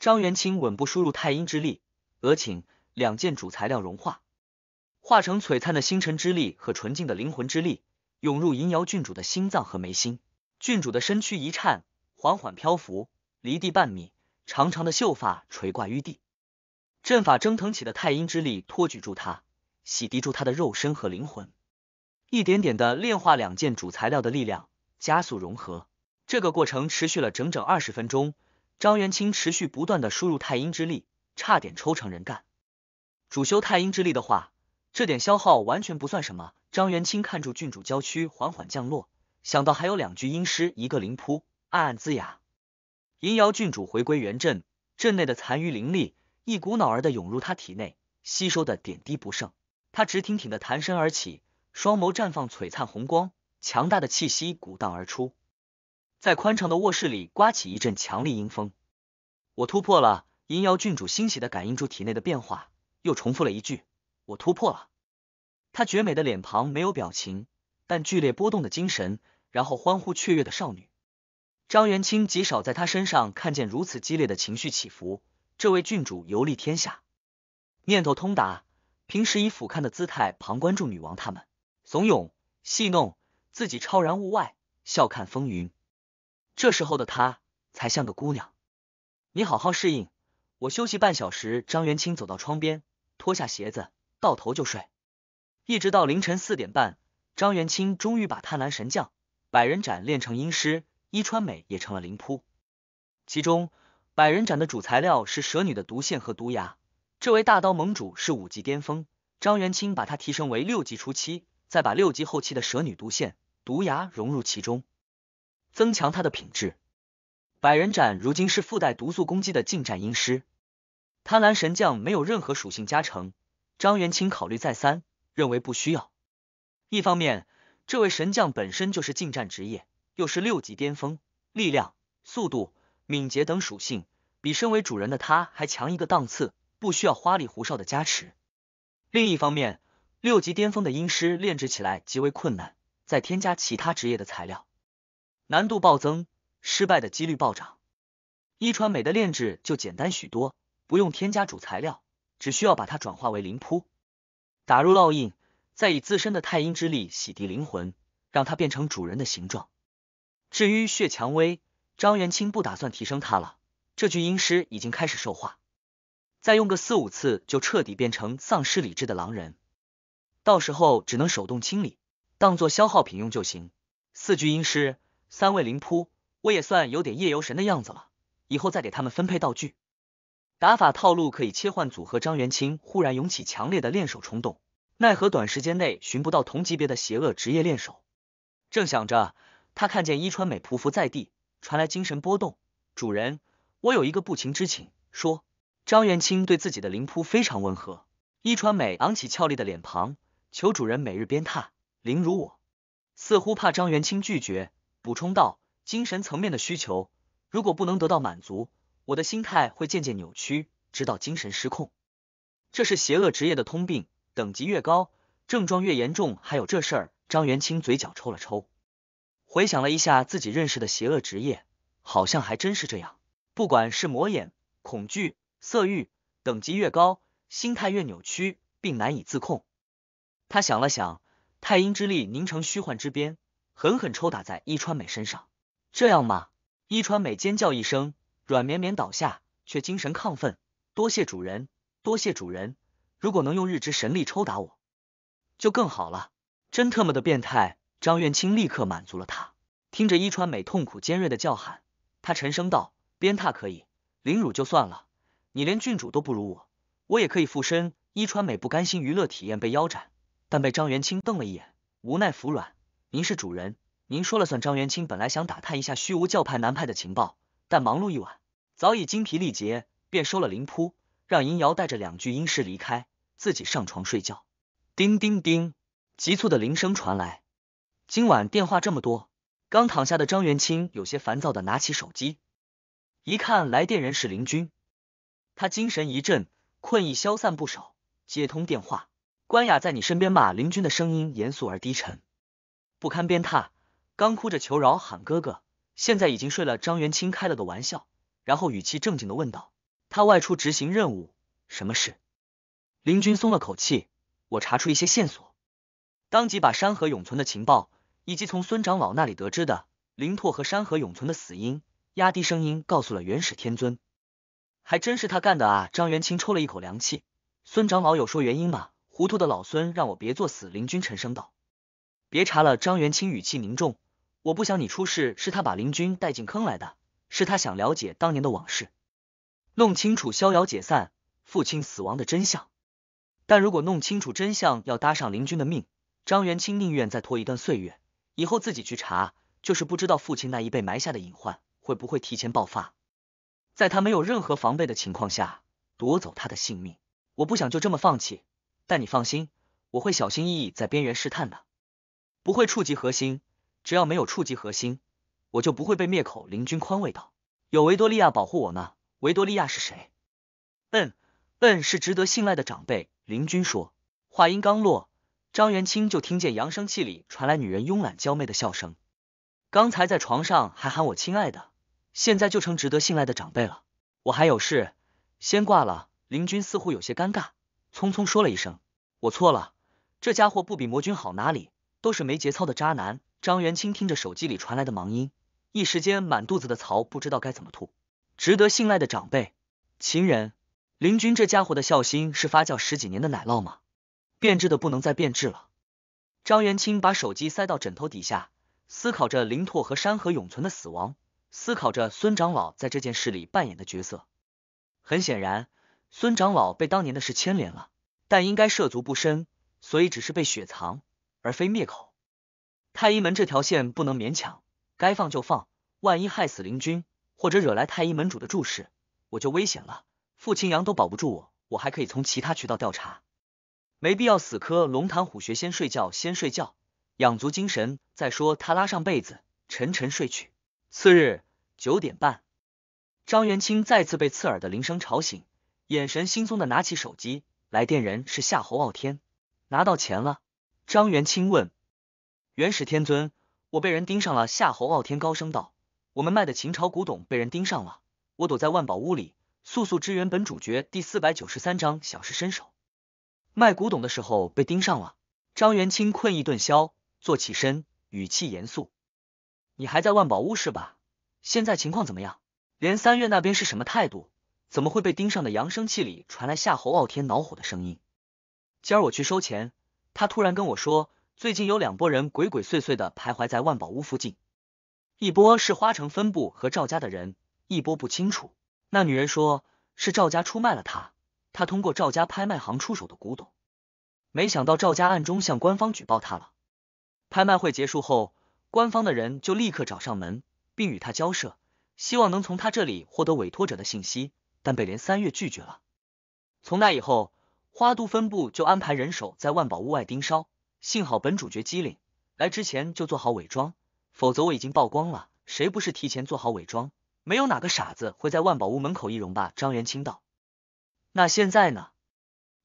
张元清稳步输入太阴之力，额顷，两件主材料融化，化成璀璨的星辰之力和纯净的灵魂之力，涌入银瑶郡主的心脏和眉心。郡主的身躯一颤。缓缓漂浮，离地半米，长长的秀发垂挂于地。阵法蒸腾起的太阴之力托举住他，洗涤住他的肉身和灵魂，一点点的炼化两件主材料的力量，加速融合。这个过程持续了整整二十分钟，张元清持续不断的输入太阴之力，差点抽成人干。主修太阴之力的话，这点消耗完全不算什么。张元清看住郡主娇躯缓缓降落，想到还有两具阴尸，一个灵扑。暗暗呲牙，银瑶郡主回归原阵，阵内的残余灵力一股脑儿的涌入她体内，吸收的点滴不剩。她直挺挺的弹身而起，双眸绽放璀璨红光，强大的气息鼓荡而出，在宽敞的卧室里刮起一阵强力阴风。我突破了！银瑶郡主欣喜的感应住体内的变化，又重复了一句：“我突破了！”她绝美的脸庞没有表情，但剧烈波动的精神，然后欢呼雀跃的少女。张元清极少在他身上看见如此激烈的情绪起伏。这位郡主游历天下，念头通达，平时以俯瞰的姿态旁观住女王他们，怂恿戏弄自己，超然物外，笑看风云。这时候的他才像个姑娘。你好好适应，我休息半小时。张元清走到窗边，脱下鞋子，倒头就睡，一直到凌晨四点半，张元清终于把贪婪神将百人斩练成阴师。伊川美也成了灵扑，其中百人斩的主材料是蛇女的毒腺和毒牙。这位大刀盟主是五级巅峰，张元清把他提升为六级初期，再把六级后期的蛇女毒腺、毒牙融入其中，增强它的品质。百人斩如今是附带毒素攻击的近战阴师，贪婪神将没有任何属性加成。张元清考虑再三，认为不需要。一方面，这位神将本身就是近战职业。又是六级巅峰，力量、速度、敏捷等属性比身为主人的他还强一个档次，不需要花里胡哨的加持。另一方面，六级巅峰的阴师炼制起来极为困难，再添加其他职业的材料，难度暴增，失败的几率暴涨。一传美的炼制就简单许多，不用添加主材料，只需要把它转化为灵扑，打入烙印，再以自身的太阴之力洗涤灵魂，让它变成主人的形状。至于血蔷薇，张元清不打算提升他了。这具阴尸已经开始兽化，再用个四五次就彻底变成丧失理智的狼人，到时候只能手动清理，当做消耗品用就行。四具阴尸，三位灵仆，我也算有点夜游神的样子了。以后再给他们分配道具、打法、套路，可以切换组合。张元清忽然涌起强烈的练手冲动，奈何短时间内寻不到同级别的邪恶职业练手，正想着。他看见伊川美匍匐在地，传来精神波动。主人，我有一个不情之请。说，张元清对自己的灵扑非常温和。伊川美昂起俏丽的脸庞，求主人每日鞭挞、凌辱我，似乎怕张元清拒绝，补充道：精神层面的需求，如果不能得到满足，我的心态会渐渐扭曲，直到精神失控。这是邪恶职业的通病，等级越高，症状越严重。还有这事儿，张元清嘴角抽了抽。回想了一下自己认识的邪恶职业，好像还真是这样。不管是魔眼、恐惧、色欲，等级越高，心态越扭曲，并难以自控。他想了想，太阴之力凝成虚幻之鞭，狠狠抽打在伊川美身上。这样吗？伊川美尖叫一声，软绵绵倒下，却精神亢奋。多谢主人，多谢主人。如果能用日之神力抽打我，就更好了。真特么的变态！张元清立刻满足了他，听着伊川美痛苦尖锐的叫喊，他沉声道：“鞭挞可以，凌辱就算了。你连郡主都不如我，我也可以附身。”伊川美不甘心娱乐体验被腰斩，但被张元清瞪了一眼，无奈服软。您是主人，您说了算。张元清本来想打探一下虚无教派南派的情报，但忙碌一晚，早已精疲力竭，便收了灵扑，让银瑶带着两具阴尸离开，自己上床睡觉。叮叮叮，急促的铃声传来。今晚电话这么多，刚躺下的张元清有些烦躁的拿起手机，一看来电人是林军，他精神一振，困意消散不少。接通电话，关雅在你身边吗？林军的声音严肃而低沉，不堪鞭挞，刚哭着求饶喊哥哥，现在已经睡了。张元清开了个玩笑，然后语气正经的问道：“他外出执行任务，什么事？”林军松了口气，我查出一些线索，当即把山河永存的情报。以及从孙长老那里得知的林拓和山河永存的死因，压低声音告诉了元始天尊，还真是他干的啊！张元清抽了一口凉气。孙长老有说原因吗？糊涂的老孙让我别作死。林君沉声道：“别查了。”张元清语气凝重：“我不想你出事，是他把林君带进坑来的，是他想了解当年的往事，弄清楚逍遥解散、父亲死亡的真相。但如果弄清楚真相要搭上林君的命，张元清宁愿再拖一段岁月。”以后自己去查，就是不知道父亲那一辈埋下的隐患会不会提前爆发，在他没有任何防备的情况下夺走他的性命。我不想就这么放弃，但你放心，我会小心翼翼在边缘试探的，不会触及核心。只要没有触及核心，我就不会被灭口。林军宽慰道：“有维多利亚保护我呢。”维多利亚是谁？嗯嗯，是值得信赖的长辈。林军说话音刚落。张元清就听见扬声器里传来女人慵懒娇媚的笑声，刚才在床上还喊我亲爱的，现在就成值得信赖的长辈了。我还有事，先挂了。林军似乎有些尴尬，匆匆说了一声：“我错了。”这家伙不比魔君好哪里？都是没节操的渣男。张元清听着手机里传来的忙音，一时间满肚子的槽不知道该怎么吐。值得信赖的长辈、情人，林军这家伙的孝心是发酵十几年的奶酪吗？变质的不能再变质了。张元清把手机塞到枕头底下，思考着林拓和山河永存的死亡，思考着孙长老在这件事里扮演的角色。很显然，孙长老被当年的事牵连了，但应该涉足不深，所以只是被雪藏，而非灭口。太医门这条线不能勉强，该放就放。万一害死林君，或者惹来太医门主的注视，我就危险了。傅青阳都保不住我，我还可以从其他渠道调查。没必要死磕龙潭虎穴，先睡觉，先睡觉，养足精神再说。他拉上被子，沉沉睡去。次日九点半，张元清再次被刺耳的铃声吵醒，眼神惺忪的拿起手机，来电人是夏侯傲天。拿到钱了？张元清问。元始天尊，我被人盯上了。夏侯傲天高声道：“我们卖的秦朝古董被人盯上了，我躲在万宝屋里，速速支援本主角。”第四百九十三章，小试身手。卖古董的时候被盯上了，张元清困意顿消，坐起身，语气严肃：“你还在万宝屋是吧？现在情况怎么样？连三月那边是什么态度？怎么会被盯上？”的扬声器里传来夏侯傲天恼火的声音：“今儿我去收钱，他突然跟我说，最近有两拨人鬼鬼祟祟的徘徊在万宝屋附近，一波是花城分部和赵家的人，一波不清楚。那女人说是赵家出卖了他。”他通过赵家拍卖行出手的古董，没想到赵家暗中向官方举报他了。拍卖会结束后，官方的人就立刻找上门，并与他交涉，希望能从他这里获得委托者的信息，但被连三月拒绝了。从那以后，花都分部就安排人手在万宝屋外盯梢。幸好本主角机灵，来之前就做好伪装，否则我已经曝光了。谁不是提前做好伪装？没有哪个傻子会在万宝屋门口易容吧？张元清道。那现在呢？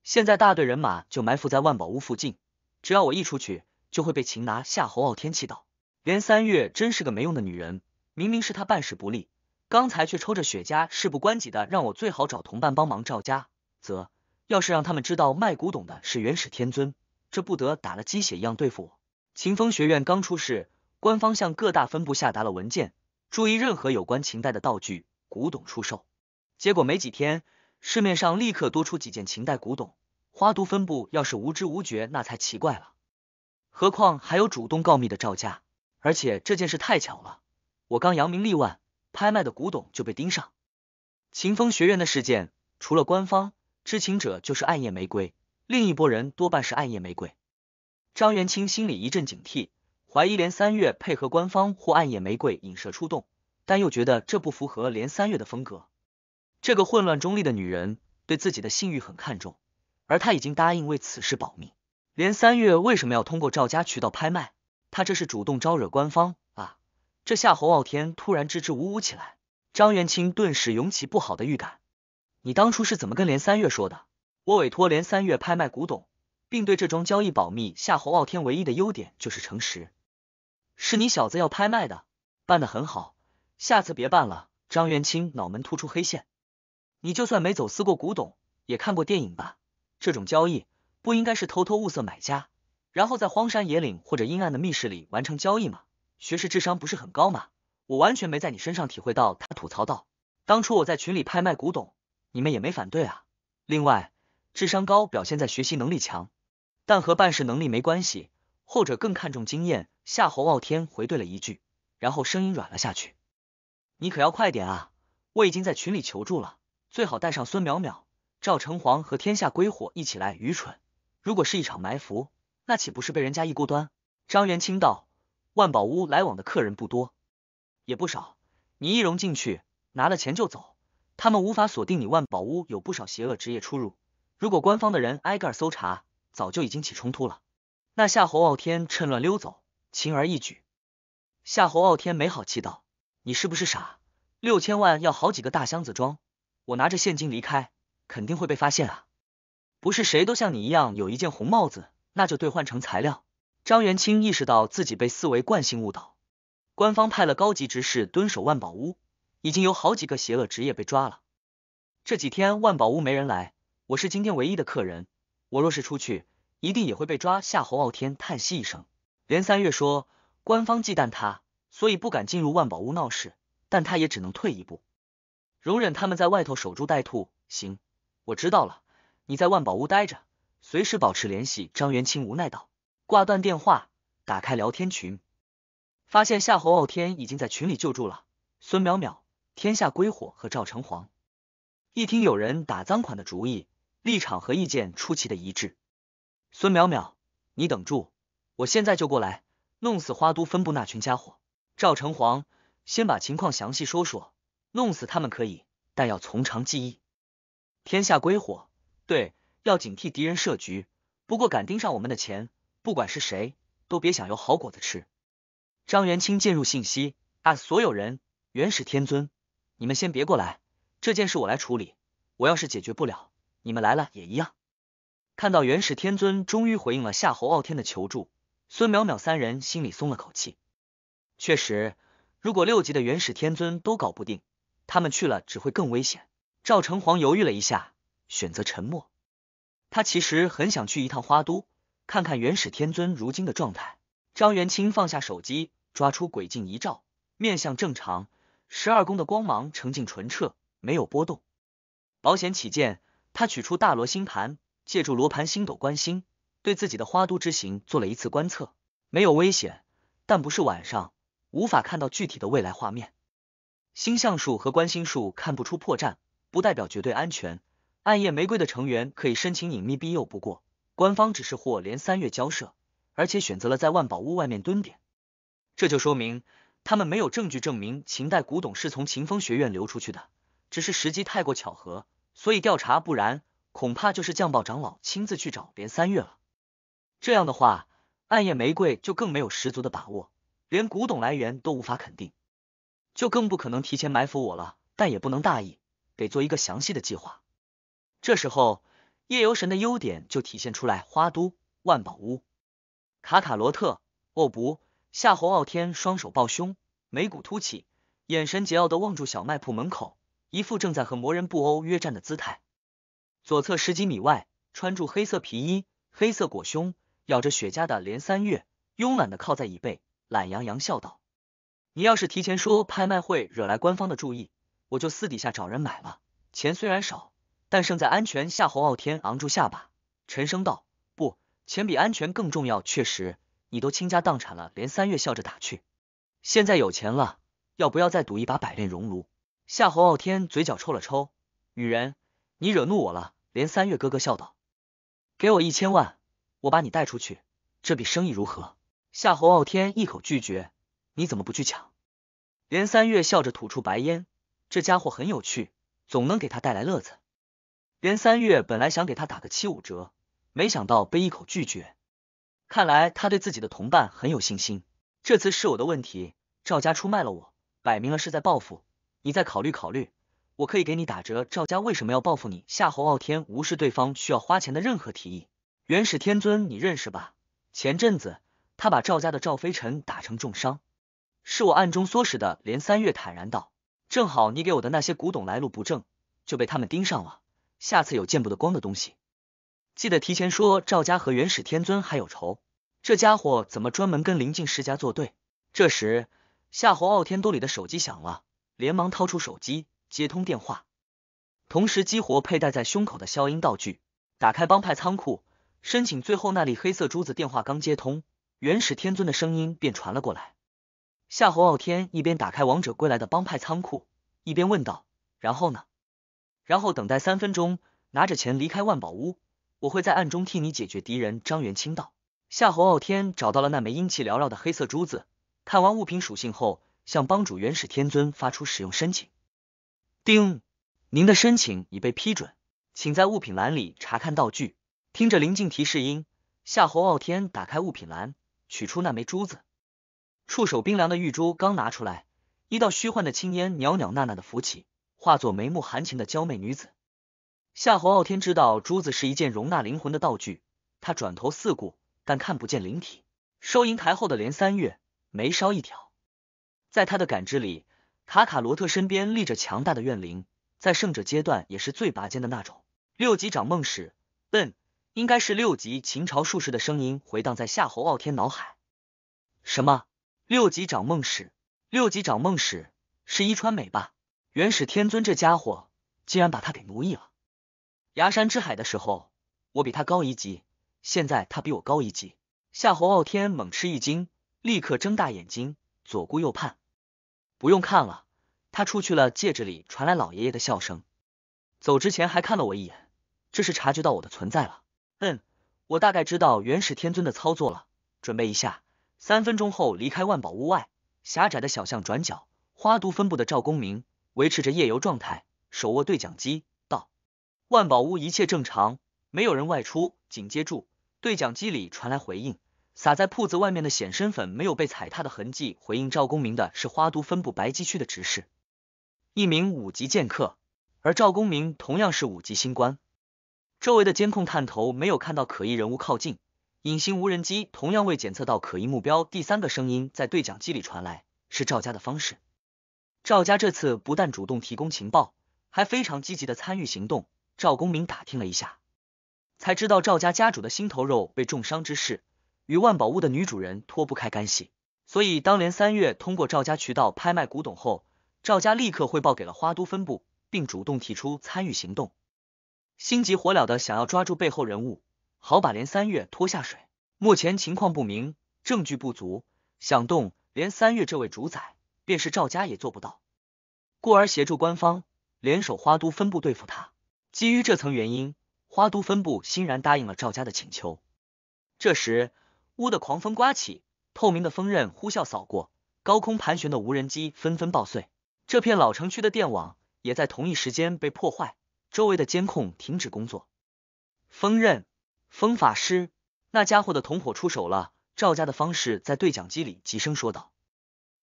现在大队人马就埋伏在万宝屋附近，只要我一出去，就会被擒拿。夏侯傲天气道：“连三月真是个没用的女人，明明是她办事不利，刚才却抽着雪茄，事不关己的让我最好找同伴帮忙。”赵家则，要是让他们知道卖古董的是元始天尊，这不得打了鸡血一样对付我。秦风学院刚出事，官方向各大分部下达了文件，注意任何有关秦代的道具、古董出售。结果没几天。市面上立刻多出几件秦代古董，花都分部要是无知无觉，那才奇怪了。何况还有主动告密的赵家，而且这件事太巧了，我刚扬名立万，拍卖的古董就被盯上。秦风学院的事件，除了官方知情者，就是暗夜玫瑰，另一波人多半是暗夜玫瑰。张元清心里一阵警惕，怀疑连三月配合官方或暗夜玫瑰引蛇出洞，但又觉得这不符合连三月的风格。这个混乱中立的女人对自己的信誉很看重，而他已经答应为此事保密。连三月为什么要通过赵家渠道拍卖？他这是主动招惹官方啊！这夏侯傲天突然支支吾吾起来，张元清顿时涌起不好的预感。你当初是怎么跟连三月说的？我委托连三月拍卖古董，并对这桩交易保密。夏侯傲天唯一的优点就是诚实。是你小子要拍卖的，办得很好，下次别办了。张元清脑门突出黑线。你就算没走私过古董，也看过电影吧？这种交易不应该是偷偷物色买家，然后在荒山野岭或者阴暗的密室里完成交易吗？学士智商不是很高吗？我完全没在你身上体会到。他吐槽道：“当初我在群里拍卖古董，你们也没反对啊。”另外，智商高表现在学习能力强，但和办事能力没关系，后者更看重经验。夏侯傲天回怼了一句，然后声音软了下去：“你可要快点啊，我已经在群里求助了。”最好带上孙淼淼、赵成皇和天下归火一起来，愚蠢！如果是一场埋伏，那岂不是被人家一锅端？张元清道：“万宝屋来往的客人不多，也不少。你易容进去，拿了钱就走，他们无法锁定你。万宝屋有不少邪恶职业出入，如果官方的人挨个搜查，早就已经起冲突了。那夏侯傲天趁乱溜走，轻而易举。”夏侯傲天没好气道：“你是不是傻？六千万要好几个大箱子装。”我拿着现金离开，肯定会被发现啊！不是谁都像你一样有一件红帽子，那就兑换成材料。张元清意识到自己被思维惯性误导，官方派了高级执事蹲守万宝屋，已经有好几个邪恶职业被抓了。这几天万宝屋没人来，我是今天唯一的客人，我若是出去，一定也会被抓。夏侯傲天叹息一声，连三月说，官方忌惮他，所以不敢进入万宝屋闹事，但他也只能退一步。容忍他们在外头守株待兔，行，我知道了。你在万宝屋待着，随时保持联系。张元清无奈道，挂断电话，打开聊天群，发现夏侯傲天已经在群里救助了孙淼淼、天下归火和赵成皇。一听有人打赃款的主意，立场和意见出奇的一致。孙淼淼，你等住，我现在就过来弄死花都分部那群家伙。赵成皇，先把情况详细说说。弄死他们可以，但要从长计议。天下归火，对，要警惕敌人设局。不过敢盯上我们的钱，不管是谁，都别想有好果子吃。张元清进入信息，啊，所有人，元始天尊，你们先别过来，这件事我来处理。我要是解决不了，你们来了也一样。看到元始天尊终于回应了夏侯傲天的求助，孙淼淼三人心里松了口气。确实，如果六级的元始天尊都搞不定。他们去了只会更危险。赵成皇犹豫了一下，选择沉默。他其实很想去一趟花都，看看元始天尊如今的状态。张元清放下手机，抓出鬼镜一照，面相正常，十二宫的光芒澄净纯澈，没有波动。保险起见，他取出大罗星盘，借助罗盘星斗观星，对自己的花都之行做了一次观测。没有危险，但不是晚上，无法看到具体的未来画面。星象术和观星术看不出破绽，不代表绝对安全。暗夜玫瑰的成员可以申请隐秘庇佑，不过官方只是或连三月交涉，而且选择了在万宝屋外面蹲点，这就说明他们没有证据证明秦代古董是从秦风学院流出去的，只是时机太过巧合，所以调查。不然，恐怕就是酱爆长老亲自去找连三月了。这样的话，暗夜玫瑰就更没有十足的把握，连古董来源都无法肯定。就更不可能提前埋伏我了，但也不能大意，得做一个详细的计划。这时候，夜游神的优点就体现出来。花都万宝屋，卡卡罗特，哦不，夏侯傲天双手抱胸，眉骨凸起，眼神桀骜的望住小卖铺门口，一副正在和魔人布欧约战的姿态。左侧十几米外，穿着黑色皮衣、黑色裹胸、咬着雪茄的连三月，慵懒的靠在椅背，懒洋洋笑道。你要是提前说拍卖会惹来官方的注意，我就私底下找人买了。钱虽然少，但胜在安全。夏侯傲天昂住下巴，沉声道：“不，钱比安全更重要。确实，你都倾家荡产了。”连三月笑着打趣：“现在有钱了，要不要再赌一把百炼熔炉？”夏侯傲天嘴角抽了抽：“女人，你惹怒我了。”连三月咯咯笑道：“给我一千万，我把你带出去，这笔生意如何？”夏侯傲天一口拒绝。你怎么不去抢？连三月笑着吐出白烟，这家伙很有趣，总能给他带来乐子。连三月本来想给他打个七五折，没想到被一口拒绝。看来他对自己的同伴很有信心。这次是我的问题，赵家出卖了我，摆明了是在报复。你再考虑考虑，我可以给你打折。赵家为什么要报复你？夏侯傲天无视对方需要花钱的任何提议。元始天尊，你认识吧？前阵子他把赵家的赵飞尘打成重伤。是我暗中唆使的，连三月坦然道：“正好你给我的那些古董来路不正，就被他们盯上了。下次有见不得光的东西，记得提前说。”赵家和元始天尊还有仇，这家伙怎么专门跟临近世家作对？这时，夏侯傲天兜里的手机响了，连忙掏出手机接通电话，同时激活佩戴在胸口的消音道具，打开帮派仓库申请最后那粒黑色珠子。电话刚接通，元始天尊的声音便传了过来。夏侯傲天一边打开王者归来的帮派仓库，一边问道：“然后呢？然后等待三分钟，拿着钱离开万宝屋。我会在暗中替你解决敌人。”张元清道。夏侯傲天找到了那枚阴气缭绕的黑色珠子，看完物品属性后，向帮主元始天尊发出使用申请。丁，您的申请已被批准，请在物品栏里查看道具。听着临近提示音，夏侯傲天打开物品栏，取出那枚珠子。触手冰凉的玉珠刚拿出来，一道虚幻的青烟袅袅娜娜的浮起，化作眉目含情的娇媚女子。夏侯傲天知道珠子是一件容纳灵魂的道具，他转头四顾，但看不见灵体。收银台后的连三月眉梢一挑，在他的感知里，卡卡罗特身边立着强大的怨灵，在圣者阶段也是最拔尖的那种。六级长梦使，笨，应该是六级秦朝术士的声音回荡在夏侯傲天脑海。什么？六级掌梦使，六级掌梦使是伊川美吧？元始天尊这家伙竟然把他给奴役了。崖山之海的时候，我比他高一级，现在他比我高一级。夏侯傲天猛吃一惊，立刻睁大眼睛，左顾右盼。不用看了，他出去了。戒指里传来老爷爷的笑声。走之前还看了我一眼，这是察觉到我的存在了。嗯，我大概知道元始天尊的操作了。准备一下。三分钟后，离开万宝屋外狭窄的小巷转角，花都分部的赵公明维持着夜游状态，手握对讲机道：“万宝屋一切正常，没有人外出。”紧接住，对讲机里传来回应：“撒在铺子外面的显身粉没有被踩踏的痕迹。”回应赵公明的是花都分部白鸡区的执事，一名五级剑客，而赵公明同样是五级新官。周围的监控探头没有看到可疑人物靠近。隐形无人机同样未检测到可疑目标。第三个声音在对讲机里传来，是赵家的方式。赵家这次不但主动提供情报，还非常积极的参与行动。赵公明打听了一下，才知道赵家家主的心头肉被重伤之事，与万宝屋的女主人脱不开干系。所以当年三月通过赵家渠道拍卖古董后，赵家立刻汇报给了花都分部，并主动提出参与行动，心急火燎的想要抓住背后人物。好把连三月拖下水。目前情况不明，证据不足，想动连三月这位主宰，便是赵家也做不到。故而协助官方联手花都分部对付他。基于这层原因，花都分部欣然答应了赵家的请求。这时，屋的狂风刮起，透明的风刃呼啸扫过，高空盘旋的无人机纷纷爆碎。这片老城区的电网也在同一时间被破坏，周围的监控停止工作。风刃。风法师，那家伙的同伙出手了！赵家的方式在对讲机里急声说道。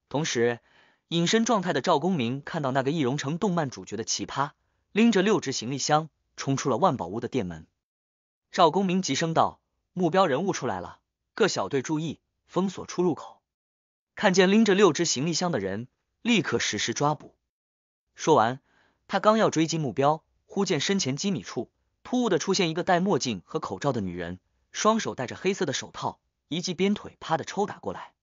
同时，隐身状态的赵公明看到那个易容成动漫主角的奇葩，拎着六只行李箱冲出了万宝屋的店门。赵公明急声道：“目标人物出来了，各小队注意，封锁出入口！看见拎着六只行李箱的人，立刻实施抓捕！”说完，他刚要追击目标，忽见身前几米处。突兀的出现一个戴墨镜和口罩的女人，双手戴着黑色的手套，一记鞭腿啪的抽打过来。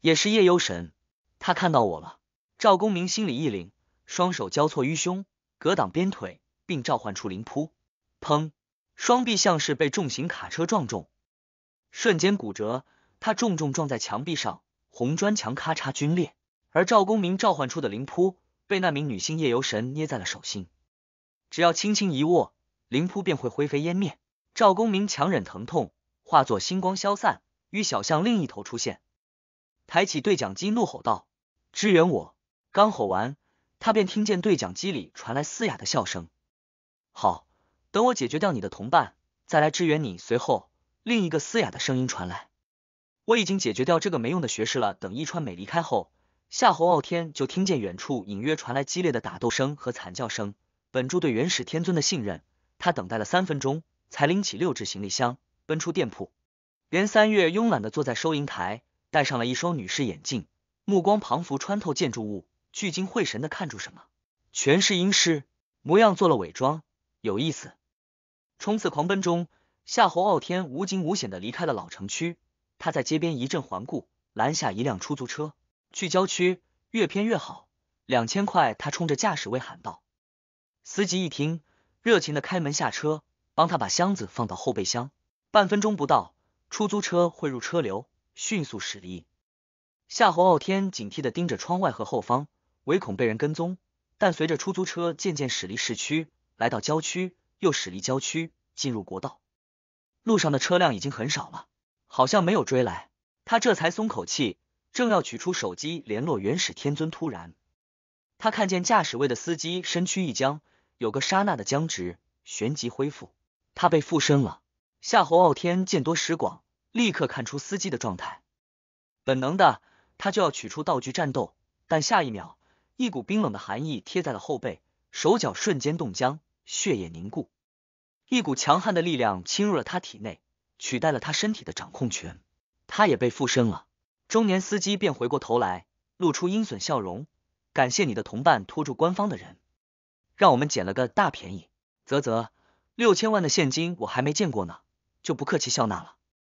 也是夜游神，他看到我了。赵公明心里一凛，双手交错于胸，格挡鞭腿，并召唤出灵扑。砰，双臂像是被重型卡车撞中，瞬间骨折。他重重撞在墙壁上，红砖墙咔嚓皲裂。而赵公明召唤出的灵扑被那名女性夜游神捏在了手心，只要轻轻一握。灵扑便会灰飞烟灭。赵公明强忍疼痛，化作星光消散，于小巷另一头出现，抬起对讲机怒吼道：“支援我！”刚吼完，他便听见对讲机里传来嘶哑的笑声：“好，等我解决掉你的同伴，再来支援你。”随后，另一个嘶哑的声音传来：“我已经解决掉这个没用的学士了。”等伊川美离开后，夏侯傲天就听见远处隐约传来激烈的打斗声和惨叫声。本住对元始天尊的信任。他等待了三分钟，才拎起六只行李箱，奔出店铺。连三月慵懒的坐在收银台，戴上了一双女士眼镜，目光彷佛穿透建筑物，聚精会神的看住什么。全是阴尸，模样，做了伪装，有意思。冲刺狂奔中，夏侯傲天无惊无险的离开了老城区。他在街边一阵环顾，拦下一辆出租车，去郊区，越偏越好。两千块，他冲着驾驶位喊道。司机一听。热情的开门下车，帮他把箱子放到后备箱。半分钟不到，出租车汇入车流，迅速驶离。夏侯傲天警惕的盯着窗外和后方，唯恐被人跟踪。但随着出租车渐渐驶离市区，来到郊区，又驶离郊区，进入国道。路上的车辆已经很少了，好像没有追来。他这才松口气，正要取出手机联络元始天尊，突然，他看见驾驶位的司机身躯一僵。有个刹那的僵直，旋即恢复。他被附身了。夏侯傲天见多识广，立刻看出司机的状态。本能的，他就要取出道具战斗，但下一秒，一股冰冷的寒意贴在了后背，手脚瞬间冻僵，血液凝固。一股强悍的力量侵入了他体内，取代了他身体的掌控权。他也被附身了。中年司机便回过头来，露出阴损笑容：“感谢你的同伴拖住官方的人。”让我们捡了个大便宜，啧啧，六千万的现金我还没见过呢，就不客气笑纳了。